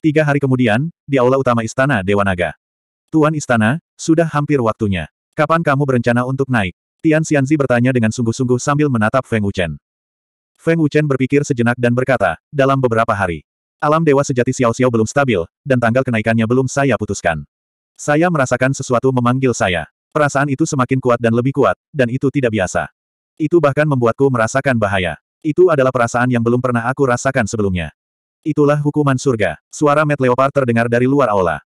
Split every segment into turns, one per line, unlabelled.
Tiga hari kemudian, di aula utama Istana Dewa Naga. Tuan Istana, sudah hampir waktunya. Kapan kamu berencana untuk naik? Tian Xianzi bertanya dengan sungguh-sungguh sambil menatap Feng Wuchen. Feng Wuchen berpikir sejenak dan berkata, dalam beberapa hari. Alam dewa sejati Xiao Xiao belum stabil, dan tanggal kenaikannya belum saya putuskan. Saya merasakan sesuatu memanggil saya. Perasaan itu semakin kuat dan lebih kuat, dan itu tidak biasa. Itu bahkan membuatku merasakan bahaya. Itu adalah perasaan yang belum pernah aku rasakan sebelumnya. Itulah hukuman surga. Suara Matt Leopard terdengar dari luar aula.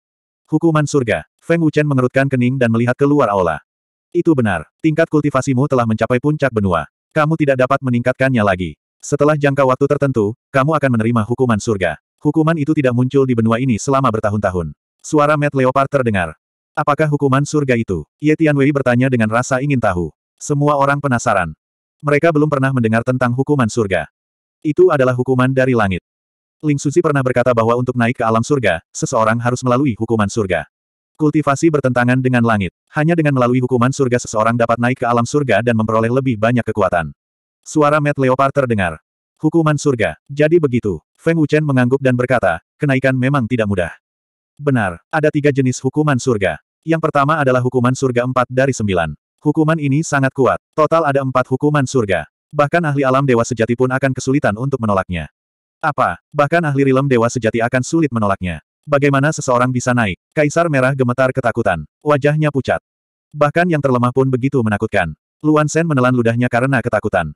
Hukuman surga. Feng Wuchen mengerutkan kening dan melihat ke luar aula. Itu benar. Tingkat kultivasimu telah mencapai puncak benua. Kamu tidak dapat meningkatkannya lagi. Setelah jangka waktu tertentu, kamu akan menerima hukuman surga. Hukuman itu tidak muncul di benua ini selama bertahun-tahun. Suara Matt Leopard terdengar. Apakah hukuman surga itu? Ye Tianwei bertanya dengan rasa ingin tahu. Semua orang penasaran. Mereka belum pernah mendengar tentang hukuman surga. Itu adalah hukuman dari langit. Ling Suzi pernah berkata bahwa untuk naik ke alam surga, seseorang harus melalui hukuman surga. Kultivasi bertentangan dengan langit. Hanya dengan melalui hukuman surga seseorang dapat naik ke alam surga dan memperoleh lebih banyak kekuatan. Suara Matt Leopard terdengar. Hukuman surga. Jadi begitu. Feng Wuchen mengangguk dan berkata, kenaikan memang tidak mudah. Benar, ada tiga jenis hukuman surga. Yang pertama adalah hukuman surga empat dari sembilan. Hukuman ini sangat kuat. Total ada empat hukuman surga. Bahkan ahli alam dewa sejati pun akan kesulitan untuk menolaknya. Apa, bahkan ahli rilem dewa sejati akan sulit menolaknya. Bagaimana seseorang bisa naik? Kaisar Merah gemetar ketakutan. Wajahnya pucat. Bahkan yang terlemah pun begitu menakutkan. Luan Sen menelan ludahnya karena ketakutan.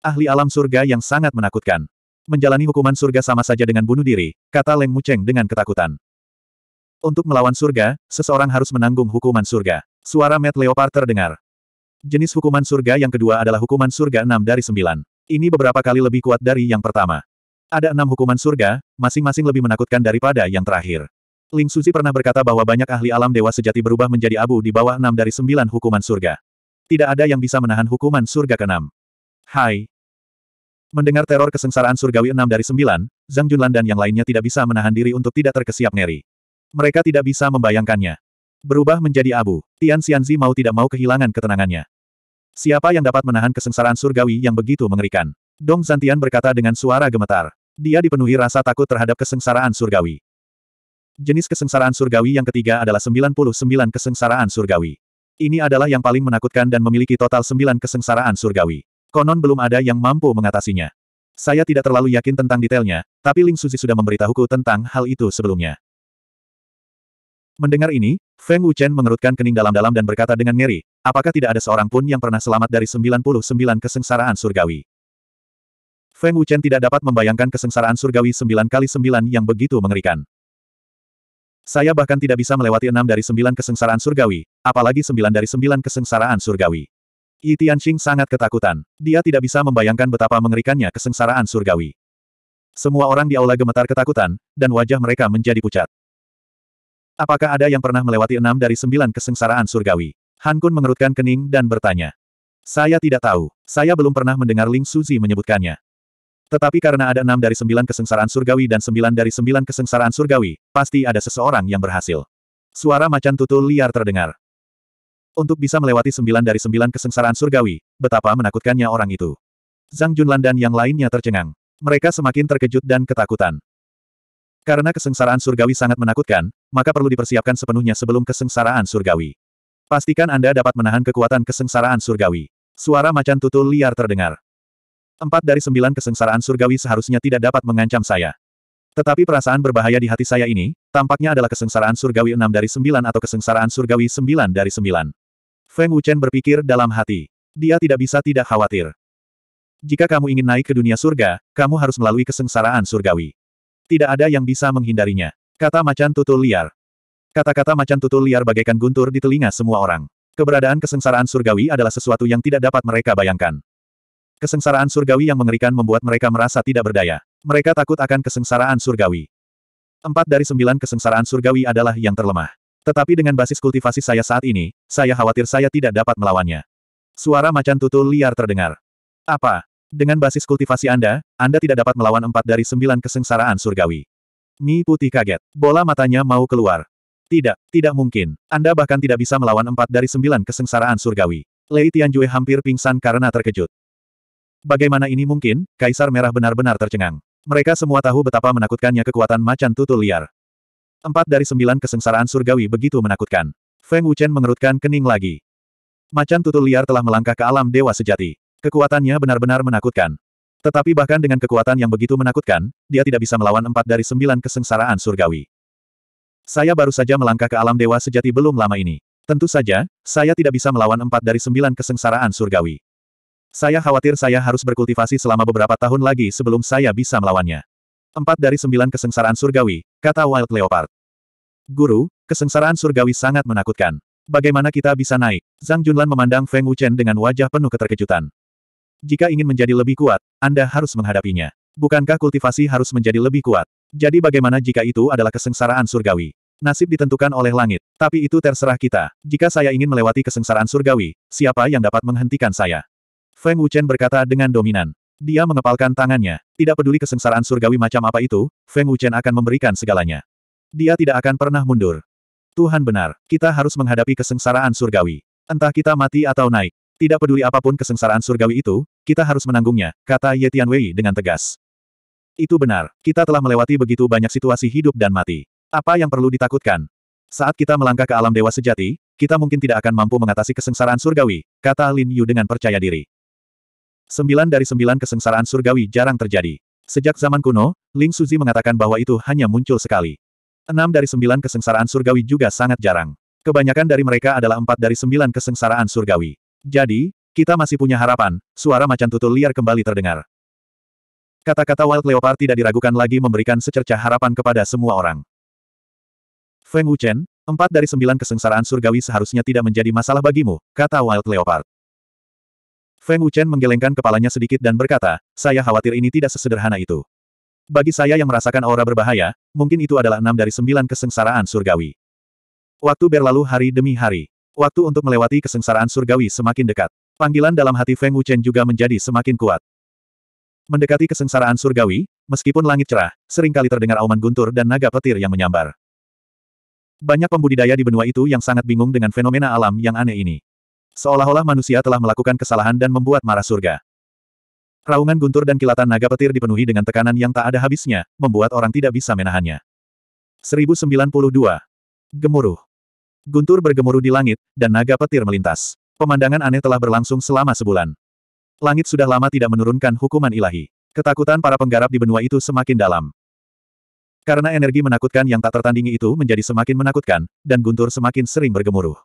Ahli alam surga yang sangat menakutkan. Menjalani hukuman surga sama saja dengan bunuh diri, kata Leng Muceng dengan ketakutan. Untuk melawan surga, seseorang harus menanggung hukuman surga. Suara Matt Leopard terdengar. Jenis hukuman surga yang kedua adalah hukuman surga 6 dari 9. Ini beberapa kali lebih kuat dari yang pertama. Ada enam hukuman surga, masing-masing lebih menakutkan daripada yang terakhir. Ling Suzi pernah berkata bahwa banyak ahli alam dewa sejati berubah menjadi abu di bawah enam dari sembilan hukuman surga. Tidak ada yang bisa menahan hukuman surga keenam. Hai. Mendengar teror kesengsaraan surgawi enam dari sembilan, Zhang Junlan dan yang lainnya tidak bisa menahan diri untuk tidak terkesiap ngeri. Mereka tidak bisa membayangkannya. Berubah menjadi abu, Tian Xianzi mau tidak mau kehilangan ketenangannya. Siapa yang dapat menahan kesengsaraan surgawi yang begitu mengerikan? Dong Zantian berkata dengan suara gemetar. Dia dipenuhi rasa takut terhadap kesengsaraan surgawi. Jenis kesengsaraan surgawi yang ketiga adalah 99 kesengsaraan surgawi. Ini adalah yang paling menakutkan dan memiliki total 9 kesengsaraan surgawi. Konon belum ada yang mampu mengatasinya. Saya tidak terlalu yakin tentang detailnya, tapi Ling Suzi sudah memberitahuku tentang hal itu sebelumnya. Mendengar ini, Feng Wuchen mengerutkan kening dalam-dalam dan berkata dengan ngeri, apakah tidak ada seorang pun yang pernah selamat dari 99 kesengsaraan surgawi? Feng Wuchen tidak dapat membayangkan kesengsaraan surgawi sembilan kali sembilan yang begitu mengerikan. Saya bahkan tidak bisa melewati enam dari sembilan kesengsaraan surgawi, apalagi sembilan dari sembilan kesengsaraan surgawi. Yi Tianxing sangat ketakutan. Dia tidak bisa membayangkan betapa mengerikannya kesengsaraan surgawi. Semua orang di aula gemetar ketakutan, dan wajah mereka menjadi pucat. Apakah ada yang pernah melewati enam dari sembilan kesengsaraan surgawi? Han Kun mengerutkan kening dan bertanya. Saya tidak tahu. Saya belum pernah mendengar Ling Suzi menyebutkannya. Tetapi karena ada enam dari sembilan kesengsaraan surgawi dan sembilan dari sembilan kesengsaraan surgawi, pasti ada seseorang yang berhasil. Suara macan tutul liar terdengar. Untuk bisa melewati sembilan dari sembilan kesengsaraan surgawi, betapa menakutkannya orang itu. Zhang Junlan dan yang lainnya tercengang. Mereka semakin terkejut dan ketakutan. Karena kesengsaraan surgawi sangat menakutkan, maka perlu dipersiapkan sepenuhnya sebelum kesengsaraan surgawi. Pastikan Anda dapat menahan kekuatan kesengsaraan surgawi. Suara macan tutul liar terdengar. Empat dari sembilan kesengsaraan surgawi seharusnya tidak dapat mengancam saya. Tetapi perasaan berbahaya di hati saya ini, tampaknya adalah kesengsaraan surgawi enam dari sembilan atau kesengsaraan surgawi sembilan dari sembilan. Feng Wuchen berpikir dalam hati. Dia tidak bisa tidak khawatir. Jika kamu ingin naik ke dunia surga, kamu harus melalui kesengsaraan surgawi. Tidak ada yang bisa menghindarinya. Kata macan tutul liar. Kata-kata macan tutul liar bagaikan guntur di telinga semua orang. Keberadaan kesengsaraan surgawi adalah sesuatu yang tidak dapat mereka bayangkan. Kesengsaraan surgawi yang mengerikan membuat mereka merasa tidak berdaya. Mereka takut akan kesengsaraan surgawi. Empat dari sembilan kesengsaraan surgawi adalah yang terlemah. Tetapi dengan basis kultivasi saya saat ini, saya khawatir saya tidak dapat melawannya. Suara macan tutul liar terdengar. Apa? Dengan basis kultivasi Anda, Anda tidak dapat melawan empat dari sembilan kesengsaraan surgawi. Mi putih kaget. Bola matanya mau keluar. Tidak, tidak mungkin. Anda bahkan tidak bisa melawan empat dari sembilan kesengsaraan surgawi. Lei Tianjue hampir pingsan karena terkejut. Bagaimana ini mungkin? Kaisar Merah benar-benar tercengang. Mereka semua tahu betapa menakutkannya kekuatan macan tutul liar. Empat dari sembilan kesengsaraan surgawi begitu menakutkan. Feng Wuchen mengerutkan kening lagi. Macan tutul liar telah melangkah ke alam dewa sejati. Kekuatannya benar-benar menakutkan. Tetapi bahkan dengan kekuatan yang begitu menakutkan, dia tidak bisa melawan empat dari sembilan kesengsaraan surgawi. Saya baru saja melangkah ke alam dewa sejati belum lama ini. Tentu saja, saya tidak bisa melawan empat dari sembilan kesengsaraan surgawi. Saya khawatir saya harus berkultivasi selama beberapa tahun lagi sebelum saya bisa melawannya. Empat dari sembilan kesengsaraan surgawi, kata Wild Leopard. Guru, kesengsaraan surgawi sangat menakutkan. Bagaimana kita bisa naik? Zhang Junlan memandang Feng Wuchen dengan wajah penuh keterkejutan. Jika ingin menjadi lebih kuat, Anda harus menghadapinya. Bukankah kultivasi harus menjadi lebih kuat? Jadi bagaimana jika itu adalah kesengsaraan surgawi? Nasib ditentukan oleh langit, tapi itu terserah kita. Jika saya ingin melewati kesengsaraan surgawi, siapa yang dapat menghentikan saya? Feng Wuchen berkata dengan dominan. Dia mengepalkan tangannya. Tidak peduli kesengsaraan surgawi macam apa itu, Feng Wuchen akan memberikan segalanya. Dia tidak akan pernah mundur. Tuhan benar, kita harus menghadapi kesengsaraan surgawi. Entah kita mati atau naik. Tidak peduli apapun kesengsaraan surgawi itu, kita harus menanggungnya, kata Ye Tianwei dengan tegas. Itu benar, kita telah melewati begitu banyak situasi hidup dan mati. Apa yang perlu ditakutkan? Saat kita melangkah ke alam dewa sejati, kita mungkin tidak akan mampu mengatasi kesengsaraan surgawi, kata Lin Yu dengan percaya diri. Sembilan dari sembilan kesengsaraan surgawi jarang terjadi. Sejak zaman kuno, Ling Suzi mengatakan bahwa itu hanya muncul sekali. Enam dari sembilan kesengsaraan surgawi juga sangat jarang. Kebanyakan dari mereka adalah empat dari sembilan kesengsaraan surgawi. Jadi, kita masih punya harapan, suara macan tutul liar kembali terdengar. Kata-kata Wild Leopard tidak diragukan lagi memberikan secercah harapan kepada semua orang. Feng Wuchen, empat dari sembilan kesengsaraan surgawi seharusnya tidak menjadi masalah bagimu, kata Wild Leopard. Feng Wuchen menggelengkan kepalanya sedikit dan berkata, saya khawatir ini tidak sesederhana itu. Bagi saya yang merasakan aura berbahaya, mungkin itu adalah enam dari sembilan kesengsaraan surgawi. Waktu berlalu hari demi hari. Waktu untuk melewati kesengsaraan surgawi semakin dekat. Panggilan dalam hati Feng Wuchen juga menjadi semakin kuat. Mendekati kesengsaraan surgawi, meskipun langit cerah, seringkali terdengar auman guntur dan naga petir yang menyambar. Banyak pembudidaya di benua itu yang sangat bingung dengan fenomena alam yang aneh ini. Seolah-olah manusia telah melakukan kesalahan dan membuat marah surga. Raungan guntur dan kilatan naga petir dipenuhi dengan tekanan yang tak ada habisnya, membuat orang tidak bisa menahannya. 1092. Gemuruh. Guntur bergemuruh di langit, dan naga petir melintas. Pemandangan aneh telah berlangsung selama sebulan. Langit sudah lama tidak menurunkan hukuman ilahi. Ketakutan para penggarap di benua itu semakin dalam. Karena energi menakutkan yang tak tertandingi itu menjadi semakin menakutkan, dan Guntur semakin sering bergemuruh.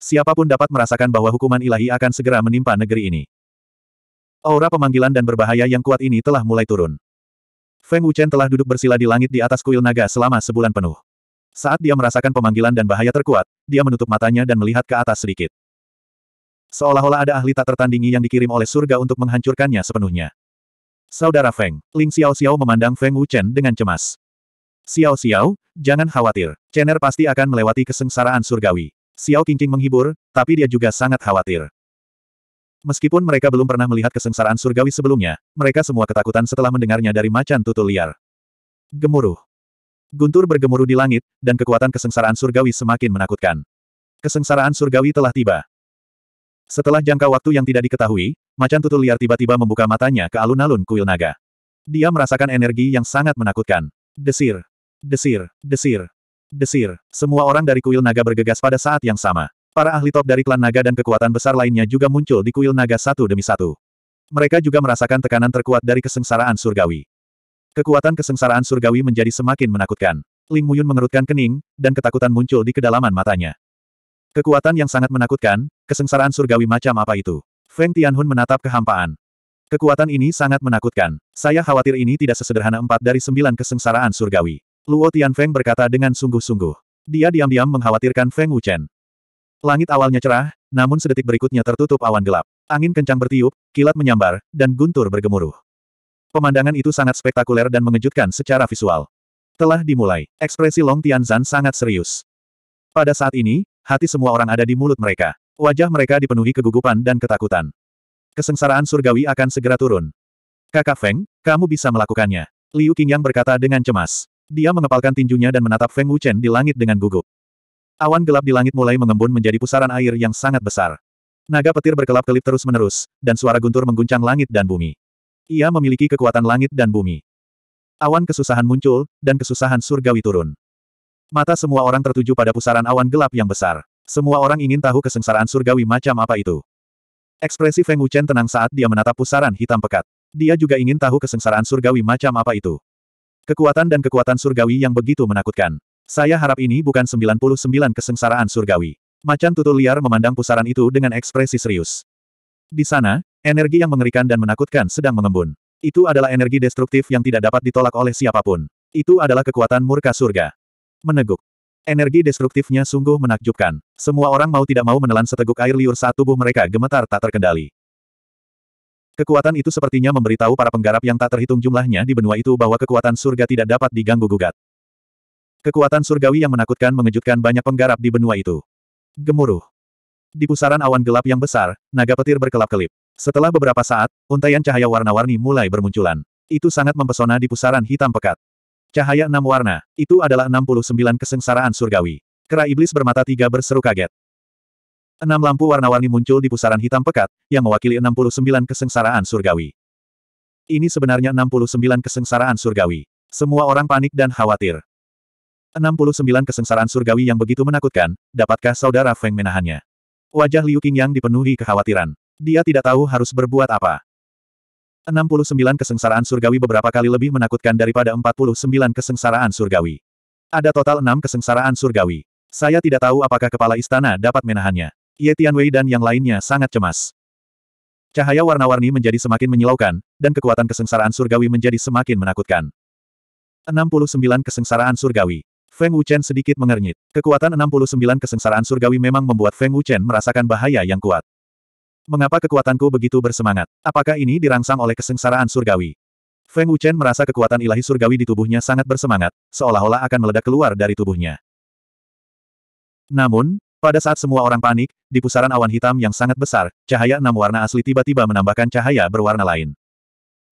Siapapun dapat merasakan bahwa hukuman ilahi akan segera menimpa negeri ini. Aura pemanggilan dan berbahaya yang kuat ini telah mulai turun. Feng Wuchen telah duduk bersila di langit di atas kuil naga selama sebulan penuh. Saat dia merasakan pemanggilan dan bahaya terkuat, dia menutup matanya dan melihat ke atas sedikit. Seolah-olah ada ahli tak tertandingi yang dikirim oleh surga untuk menghancurkannya sepenuhnya. Saudara Feng, Ling Xiao Xiao memandang Feng Wuchen dengan cemas. Xiao Xiao, jangan khawatir, Chener pasti akan melewati kesengsaraan surgawi. Xiao Qingqing menghibur, tapi dia juga sangat khawatir. Meskipun mereka belum pernah melihat kesengsaraan surgawi sebelumnya, mereka semua ketakutan setelah mendengarnya dari macan tutul liar. Gemuruh. Guntur bergemuruh di langit, dan kekuatan kesengsaraan surgawi semakin menakutkan. Kesengsaraan surgawi telah tiba. Setelah jangka waktu yang tidak diketahui, macan tutul liar tiba-tiba membuka matanya ke alun-alun kuil naga. Dia merasakan energi yang sangat menakutkan. Desir. Desir. Desir. Desir. Semua orang dari kuil naga bergegas pada saat yang sama. Para ahli top dari klan naga dan kekuatan besar lainnya juga muncul di kuil naga satu demi satu. Mereka juga merasakan tekanan terkuat dari kesengsaraan surgawi. Kekuatan kesengsaraan surgawi menjadi semakin menakutkan. Ling Muyun mengerutkan kening, dan ketakutan muncul di kedalaman matanya. Kekuatan yang sangat menakutkan, kesengsaraan surgawi macam apa itu? Feng Tianhun menatap kehampaan. Kekuatan ini sangat menakutkan. Saya khawatir ini tidak sesederhana empat dari sembilan kesengsaraan surgawi. Luo Feng berkata dengan sungguh-sungguh. Dia diam-diam mengkhawatirkan Feng Wuchen. Langit awalnya cerah, namun sedetik berikutnya tertutup awan gelap. Angin kencang bertiup, kilat menyambar, dan guntur bergemuruh. Pemandangan itu sangat spektakuler dan mengejutkan secara visual. Telah dimulai, ekspresi Long Tianzan sangat serius. Pada saat ini, hati semua orang ada di mulut mereka. Wajah mereka dipenuhi kegugupan dan ketakutan. Kesengsaraan surgawi akan segera turun. Kakak Feng, kamu bisa melakukannya. Liu Qingyang berkata dengan cemas. Dia mengepalkan tinjunya dan menatap Feng Wuchen di langit dengan gugup. Awan gelap di langit mulai mengembun menjadi pusaran air yang sangat besar. Naga petir berkelap-kelip terus-menerus, dan suara guntur mengguncang langit dan bumi. Ia memiliki kekuatan langit dan bumi. Awan kesusahan muncul, dan kesusahan surgawi turun. Mata semua orang tertuju pada pusaran awan gelap yang besar. Semua orang ingin tahu kesengsaraan surgawi macam apa itu. Ekspresi Feng Wuchen tenang saat dia menatap pusaran hitam pekat. Dia juga ingin tahu kesengsaraan surgawi macam apa itu. Kekuatan dan kekuatan surgawi yang begitu menakutkan. Saya harap ini bukan 99 kesengsaraan surgawi. Macan tutul liar memandang pusaran itu dengan ekspresi serius. Di sana, energi yang mengerikan dan menakutkan sedang mengembun. Itu adalah energi destruktif yang tidak dapat ditolak oleh siapapun. Itu adalah kekuatan murka surga. Meneguk. Energi destruktifnya sungguh menakjubkan. Semua orang mau tidak mau menelan seteguk air liur saat tubuh mereka gemetar tak terkendali. Kekuatan itu sepertinya memberitahu para penggarap yang tak terhitung jumlahnya di benua itu bahwa kekuatan surga tidak dapat diganggu-gugat. Kekuatan surgawi yang menakutkan mengejutkan banyak penggarap di benua itu. Gemuruh. Di pusaran awan gelap yang besar, naga petir berkelap-kelip. Setelah beberapa saat, untaian cahaya warna-warni mulai bermunculan. Itu sangat mempesona di pusaran hitam pekat. Cahaya enam warna, itu adalah 69 kesengsaraan surgawi. Kera iblis bermata tiga berseru kaget. Enam lampu warna-warni muncul di pusaran hitam pekat, yang mewakili 69 kesengsaraan surgawi. Ini sebenarnya 69 kesengsaraan surgawi. Semua orang panik dan khawatir. 69 kesengsaraan surgawi yang begitu menakutkan, dapatkah saudara Feng menahannya? Wajah Liu Qingyang dipenuhi kekhawatiran. Dia tidak tahu harus berbuat apa. 69 kesengsaraan surgawi beberapa kali lebih menakutkan daripada 49 kesengsaraan surgawi. Ada total 6 kesengsaraan surgawi. Saya tidak tahu apakah kepala istana dapat menahannya. Ye Tianwei dan yang lainnya sangat cemas. Cahaya warna-warni menjadi semakin menyilaukan, dan kekuatan kesengsaraan surgawi menjadi semakin menakutkan. 69 Kesengsaraan Surgawi Feng Wuchen sedikit mengernyit. Kekuatan 69 kesengsaraan surgawi memang membuat Feng Wuchen merasakan bahaya yang kuat. Mengapa kekuatanku begitu bersemangat? Apakah ini dirangsang oleh kesengsaraan surgawi? Feng Wuchen merasa kekuatan ilahi surgawi di tubuhnya sangat bersemangat, seolah-olah akan meledak keluar dari tubuhnya. Namun, pada saat semua orang panik, di pusaran awan hitam yang sangat besar, cahaya enam warna asli tiba-tiba menambahkan cahaya berwarna lain.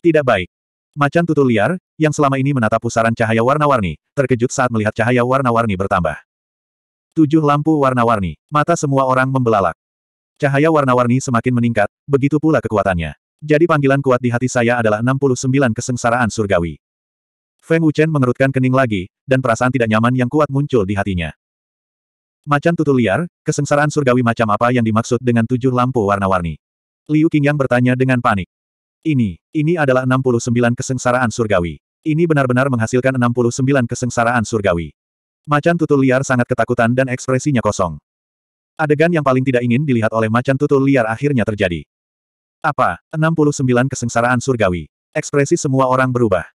Tidak baik. Macan tutul liar, yang selama ini menatap pusaran cahaya warna-warni, terkejut saat melihat cahaya warna-warni bertambah. Tujuh lampu warna-warni, mata semua orang membelalak. Cahaya warna-warni semakin meningkat, begitu pula kekuatannya. Jadi panggilan kuat di hati saya adalah 69 kesengsaraan surgawi. Feng Wuchen mengerutkan kening lagi, dan perasaan tidak nyaman yang kuat muncul di hatinya. Macan tutul liar, kesengsaraan surgawi macam apa yang dimaksud dengan tujuh lampu warna-warni? Liu Qingyang bertanya dengan panik. Ini, ini adalah 69 kesengsaraan surgawi. Ini benar-benar menghasilkan 69 kesengsaraan surgawi. Macan tutul liar sangat ketakutan dan ekspresinya kosong. Adegan yang paling tidak ingin dilihat oleh macan tutul liar akhirnya terjadi. Apa? 69 kesengsaraan surgawi. Ekspresi semua orang berubah.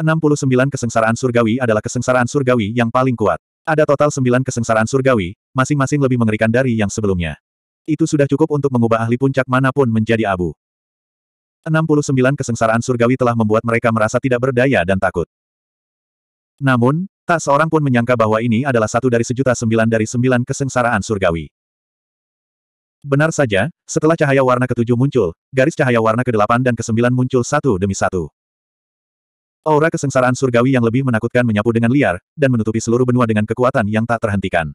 69 kesengsaraan surgawi adalah kesengsaraan surgawi yang paling kuat. Ada total sembilan kesengsaraan surgawi, masing-masing lebih mengerikan dari yang sebelumnya. Itu sudah cukup untuk mengubah ahli puncak manapun menjadi abu. 69 kesengsaraan surgawi telah membuat mereka merasa tidak berdaya dan takut. Namun, tak seorang pun menyangka bahwa ini adalah satu dari sejuta sembilan dari sembilan kesengsaraan surgawi. Benar saja, setelah cahaya warna ketujuh muncul, garis cahaya warna kedelapan dan kesembilan muncul satu demi satu. Aura kesengsaraan surgawi yang lebih menakutkan menyapu dengan liar, dan menutupi seluruh benua dengan kekuatan yang tak terhentikan.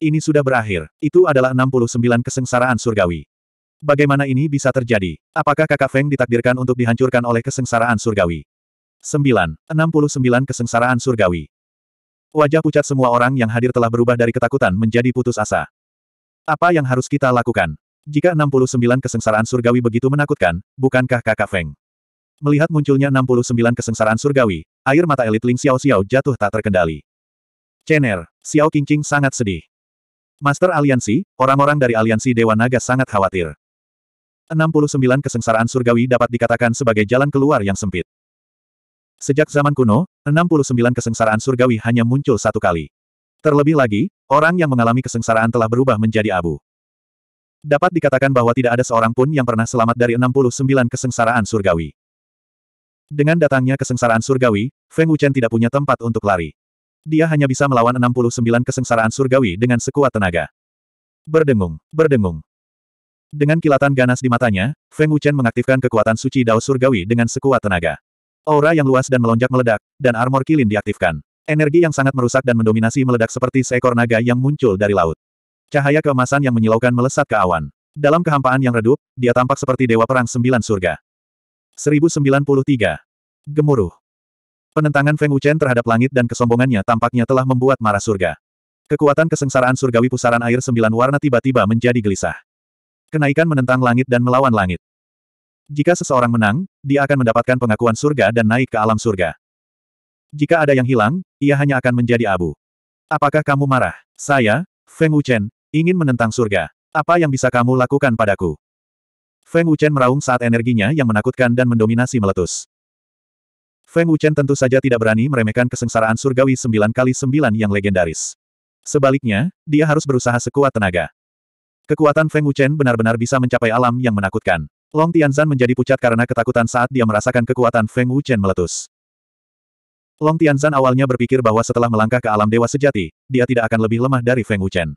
Ini sudah berakhir. Itu adalah 69 kesengsaraan surgawi. Bagaimana ini bisa terjadi? Apakah kakak Feng ditakdirkan untuk dihancurkan oleh kesengsaraan surgawi? 9. 69 kesengsaraan surgawi. Wajah pucat semua orang yang hadir telah berubah dari ketakutan menjadi putus asa. Apa yang harus kita lakukan? Jika 69 kesengsaraan surgawi begitu menakutkan, bukankah kakak Feng Melihat munculnya 69 kesengsaraan surgawi, air mata elit Ling Xiao Xiao jatuh tak terkendali. Cener, Xiao Qingqing sangat sedih. Master Aliansi, orang-orang dari Aliansi Dewa Naga sangat khawatir. 69 kesengsaraan surgawi dapat dikatakan sebagai jalan keluar yang sempit. Sejak zaman kuno, 69 kesengsaraan surgawi hanya muncul satu kali. Terlebih lagi, orang yang mengalami kesengsaraan telah berubah menjadi abu. Dapat dikatakan bahwa tidak ada seorang pun yang pernah selamat dari 69 kesengsaraan surgawi. Dengan datangnya kesengsaraan surgawi, Feng Wuchen tidak punya tempat untuk lari. Dia hanya bisa melawan 69 kesengsaraan surgawi dengan sekuat tenaga. Berdengung, berdengung. Dengan kilatan ganas di matanya, Feng Wuchen mengaktifkan kekuatan suci Dao surgawi dengan sekuat tenaga. Aura yang luas dan melonjak meledak, dan armor kilin diaktifkan. Energi yang sangat merusak dan mendominasi meledak seperti seekor naga yang muncul dari laut. Cahaya keemasan yang menyilaukan melesat ke awan. Dalam kehampaan yang redup, dia tampak seperti dewa perang sembilan surga. 1093. Gemuruh. Penentangan Feng Wuchen terhadap langit dan kesombongannya tampaknya telah membuat marah surga. Kekuatan kesengsaraan surgawi pusaran air sembilan warna tiba-tiba menjadi gelisah. Kenaikan menentang langit dan melawan langit. Jika seseorang menang, dia akan mendapatkan pengakuan surga dan naik ke alam surga. Jika ada yang hilang, ia hanya akan menjadi abu. Apakah kamu marah? Saya, Feng Wuchen, ingin menentang surga. Apa yang bisa kamu lakukan padaku? Feng Wuchen meraung saat energinya yang menakutkan dan mendominasi meletus. Feng Wuchen tentu saja tidak berani meremehkan kesengsaraan surgawi 9 kali 9 yang legendaris. Sebaliknya, dia harus berusaha sekuat tenaga. Kekuatan Feng Wuchen benar-benar bisa mencapai alam yang menakutkan. Long Tianzan menjadi pucat karena ketakutan saat dia merasakan kekuatan Feng Wuchen meletus. Long Tianzan awalnya berpikir bahwa setelah melangkah ke alam dewa sejati, dia tidak akan lebih lemah dari Feng Wuchen.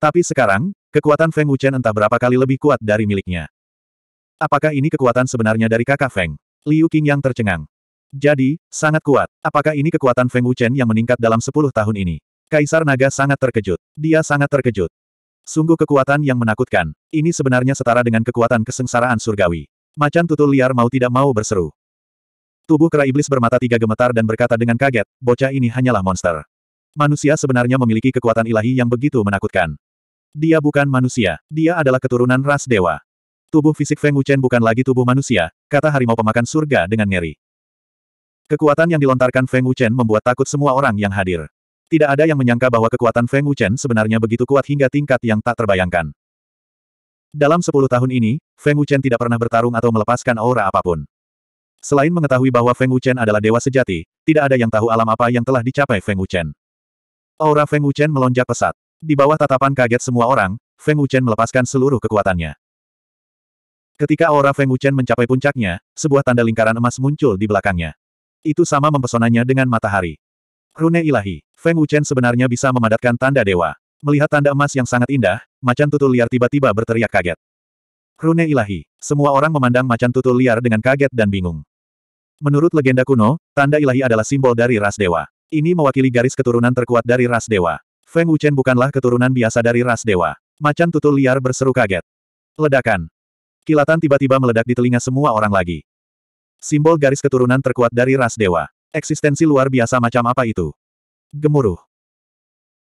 Tapi sekarang, kekuatan Feng Wuchen entah berapa kali lebih kuat dari miliknya. Apakah ini kekuatan sebenarnya dari kakak Feng? Liu Qing yang tercengang. Jadi, sangat kuat. Apakah ini kekuatan Feng Wuchen yang meningkat dalam 10 tahun ini? Kaisar Naga sangat terkejut. Dia sangat terkejut. Sungguh kekuatan yang menakutkan. Ini sebenarnya setara dengan kekuatan kesengsaraan surgawi. Macan tutul liar mau tidak mau berseru. Tubuh kera iblis bermata tiga gemetar dan berkata dengan kaget, bocah ini hanyalah monster. Manusia sebenarnya memiliki kekuatan ilahi yang begitu menakutkan. Dia bukan manusia, dia adalah keturunan ras dewa. Tubuh fisik Feng Wuchen bukan lagi tubuh manusia, kata harimau pemakan surga dengan ngeri. Kekuatan yang dilontarkan Feng Wuchen membuat takut semua orang yang hadir. Tidak ada yang menyangka bahwa kekuatan Feng Wuchen sebenarnya begitu kuat hingga tingkat yang tak terbayangkan. Dalam sepuluh tahun ini, Feng Wuchen tidak pernah bertarung atau melepaskan aura apapun. Selain mengetahui bahwa Feng Wuchen adalah dewa sejati, tidak ada yang tahu alam apa yang telah dicapai Feng Wuchen. Aura Feng Wuchen melonjak pesat. Di bawah tatapan kaget semua orang, Feng Wuchen melepaskan seluruh kekuatannya. Ketika aura Feng Wuchen mencapai puncaknya, sebuah tanda lingkaran emas muncul di belakangnya. Itu sama mempesonanya dengan matahari. Rune ilahi, Feng Wuchen sebenarnya bisa memadatkan tanda dewa. Melihat tanda emas yang sangat indah, macan tutul liar tiba-tiba berteriak kaget. Rune ilahi, semua orang memandang macan tutul liar dengan kaget dan bingung. Menurut legenda kuno, tanda ilahi adalah simbol dari ras dewa. Ini mewakili garis keturunan terkuat dari ras dewa. Feng Wuchen bukanlah keturunan biasa dari ras dewa. Macan tutul liar berseru kaget. Ledakan, Kilatan tiba-tiba meledak di telinga semua orang lagi. Simbol garis keturunan terkuat dari ras dewa. Eksistensi luar biasa macam apa itu? Gemuruh.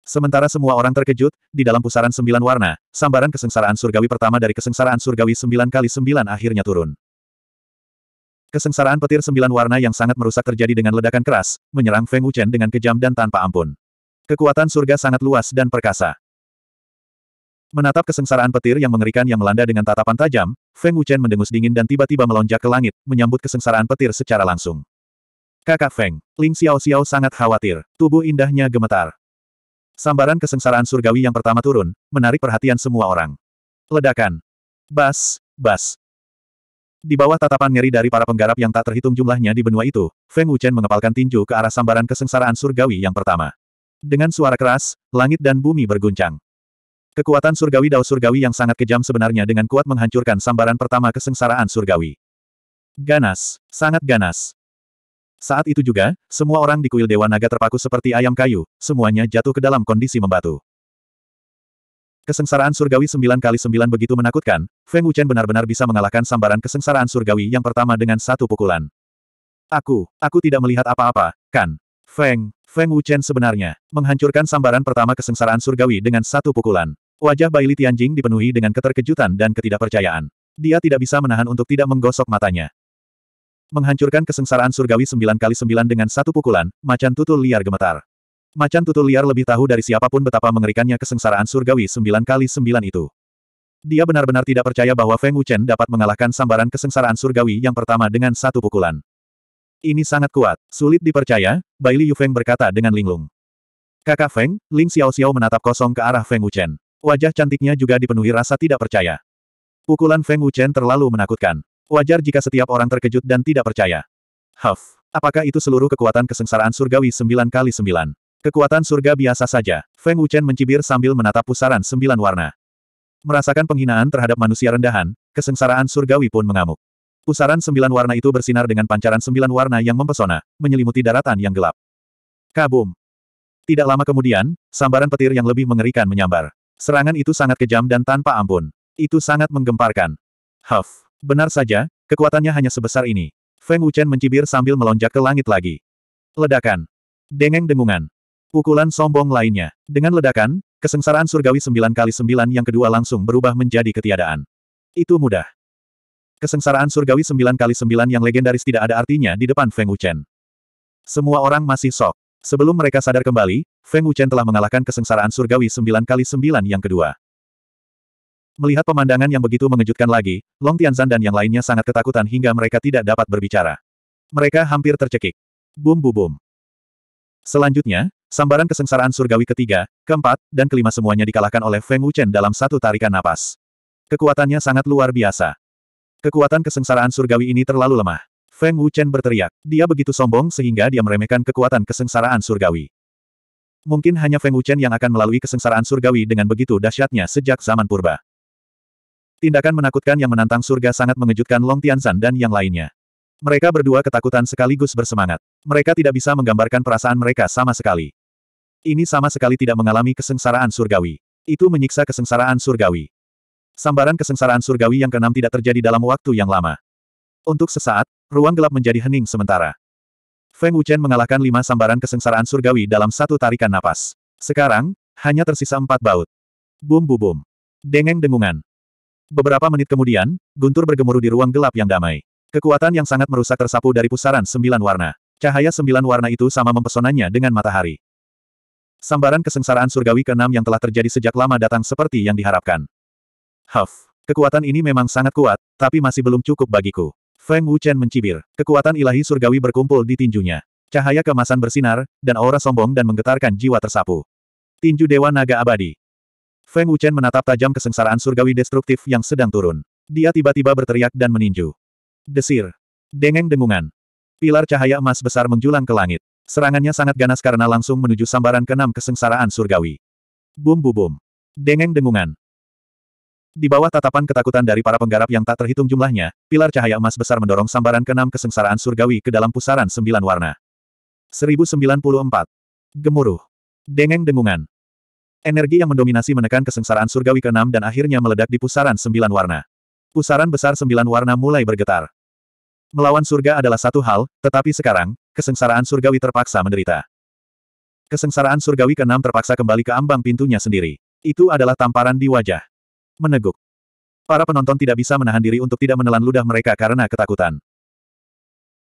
Sementara semua orang terkejut, di dalam pusaran sembilan warna, sambaran kesengsaraan surgawi pertama dari kesengsaraan surgawi sembilan kali sembilan akhirnya turun. Kesengsaraan petir sembilan warna yang sangat merusak terjadi dengan ledakan keras, menyerang Feng Wuchen dengan kejam dan tanpa ampun. Kekuatan surga sangat luas dan perkasa. Menatap kesengsaraan petir yang mengerikan yang melanda dengan tatapan tajam, Feng Wuchen mendengus dingin dan tiba-tiba melonjak ke langit, menyambut kesengsaraan petir secara langsung. Kakak Feng, Ling Xiao Xiao sangat khawatir, tubuh indahnya gemetar. Sambaran kesengsaraan surgawi yang pertama turun, menarik perhatian semua orang. Ledakan. Bas, bas. Di bawah tatapan ngeri dari para penggarap yang tak terhitung jumlahnya di benua itu, Feng Wuchen mengepalkan tinju ke arah sambaran kesengsaraan surgawi yang pertama. Dengan suara keras, langit dan bumi berguncang. Kekuatan surgawi Dao surgawi yang sangat kejam sebenarnya dengan kuat menghancurkan sambaran pertama kesengsaraan surgawi. Ganas, sangat ganas. Saat itu juga, semua orang di kuil Dewa Naga terpaku seperti ayam kayu, semuanya jatuh ke dalam kondisi membatu. Kesengsaraan surgawi sembilan kali sembilan begitu menakutkan, Feng Wuchen benar-benar bisa mengalahkan sambaran kesengsaraan surgawi yang pertama dengan satu pukulan. Aku, aku tidak melihat apa-apa, kan? Feng, Feng Wuchen sebenarnya, menghancurkan sambaran pertama kesengsaraan surgawi dengan satu pukulan. Wajah Bai Li Tianjing dipenuhi dengan keterkejutan dan ketidakpercayaan. Dia tidak bisa menahan untuk tidak menggosok matanya. Menghancurkan kesengsaraan surgawi sembilan kali sembilan dengan satu pukulan, macan tutul liar gemetar. Macan tutul liar lebih tahu dari siapapun betapa mengerikannya kesengsaraan surgawi sembilan kali sembilan itu. Dia benar-benar tidak percaya bahwa Feng Wuchen dapat mengalahkan sambaran kesengsaraan surgawi yang pertama dengan satu pukulan. Ini sangat kuat, sulit dipercaya, Bai Baili Feng berkata dengan linglung. Kakak Feng, Ling Xiao Xiao menatap kosong ke arah Feng Wuchen. Wajah cantiknya juga dipenuhi rasa tidak percaya. Pukulan Feng Wuchen terlalu menakutkan. Wajar jika setiap orang terkejut dan tidak percaya. Huff, apakah itu seluruh kekuatan kesengsaraan surgawi sembilan kali sembilan? Kekuatan surga biasa saja. Feng Wuchen mencibir sambil menatap pusaran sembilan warna. Merasakan penghinaan terhadap manusia rendahan, kesengsaraan surgawi pun mengamuk. Pusaran sembilan warna itu bersinar dengan pancaran sembilan warna yang mempesona, menyelimuti daratan yang gelap. Kabum! Tidak lama kemudian, sambaran petir yang lebih mengerikan menyambar. Serangan itu sangat kejam dan tanpa ampun. Itu sangat menggemparkan. Huff. Benar saja, kekuatannya hanya sebesar ini. Feng Wuchen mencibir sambil melonjak ke langit lagi. Ledakan. Dengeng dengungan. Pukulan sombong lainnya. Dengan ledakan, kesengsaraan surgawi sembilan kali sembilan yang kedua langsung berubah menjadi ketiadaan. Itu mudah. Kesengsaraan surgawi sembilan kali sembilan yang legendaris tidak ada artinya di depan Feng Wuchen. Semua orang masih sok. Sebelum mereka sadar kembali, Feng Wuchen telah mengalahkan kesengsaraan surgawi sembilan kali sembilan yang kedua. Melihat pemandangan yang begitu mengejutkan lagi, Long Tianzan dan yang lainnya sangat ketakutan hingga mereka tidak dapat berbicara. Mereka hampir tercekik. Bum bu bum. Selanjutnya, sambaran kesengsaraan surgawi ketiga, keempat, dan kelima semuanya dikalahkan oleh Feng Wuchen dalam satu tarikan napas. Kekuatannya sangat luar biasa. Kekuatan kesengsaraan surgawi ini terlalu lemah. Feng Wuchen berteriak. Dia begitu sombong sehingga dia meremehkan kekuatan kesengsaraan surgawi. Mungkin hanya Feng Wuchen yang akan melalui kesengsaraan surgawi dengan begitu dahsyatnya sejak zaman purba. Tindakan menakutkan yang menantang surga sangat mengejutkan Long Tianzan dan yang lainnya. Mereka berdua ketakutan sekaligus bersemangat. Mereka tidak bisa menggambarkan perasaan mereka sama sekali. Ini sama sekali tidak mengalami kesengsaraan surgawi. Itu menyiksa kesengsaraan surgawi. Sambaran kesengsaraan surgawi yang keenam tidak terjadi dalam waktu yang lama. Untuk sesaat, ruang gelap menjadi hening sementara. Feng Wuchen mengalahkan lima sambaran kesengsaraan surgawi dalam satu tarikan napas. Sekarang, hanya tersisa empat baut. Bum bum bum. Dengeng dengungan. Beberapa menit kemudian, guntur bergemuruh di ruang gelap yang damai. Kekuatan yang sangat merusak tersapu dari pusaran sembilan warna. Cahaya sembilan warna itu sama mempesonanya dengan matahari. Sambaran kesengsaraan surgawi keenam yang telah terjadi sejak lama datang seperti yang diharapkan. Huff, kekuatan ini memang sangat kuat, tapi masih belum cukup bagiku. Feng Wuchen mencibir. Kekuatan ilahi surgawi berkumpul di tinjunya. Cahaya kemasan bersinar, dan aura sombong dan menggetarkan jiwa tersapu. Tinju Dewa Naga Abadi. Feng Wuchen menatap tajam kesengsaraan surgawi destruktif yang sedang turun. Dia tiba-tiba berteriak dan meninju. Desir. Dengeng dengungan. Pilar cahaya emas besar menjulang ke langit. Serangannya sangat ganas karena langsung menuju sambaran keenam kesengsaraan surgawi. Bum bum Dengeng dengungan. Di bawah tatapan ketakutan dari para penggarap yang tak terhitung jumlahnya, pilar cahaya emas besar mendorong sambaran keenam kesengsaraan surgawi ke dalam pusaran sembilan warna. 1094. Gemuruh. Dengeng dengungan. Energi yang mendominasi menekan kesengsaraan surgawi keenam dan akhirnya meledak di pusaran sembilan warna. Pusaran besar sembilan warna mulai bergetar. Melawan surga adalah satu hal, tetapi sekarang, kesengsaraan surgawi terpaksa menderita. Kesengsaraan surgawi keenam terpaksa kembali ke ambang pintunya sendiri. Itu adalah tamparan di wajah. Meneguk. Para penonton tidak bisa menahan diri untuk tidak menelan ludah mereka karena ketakutan.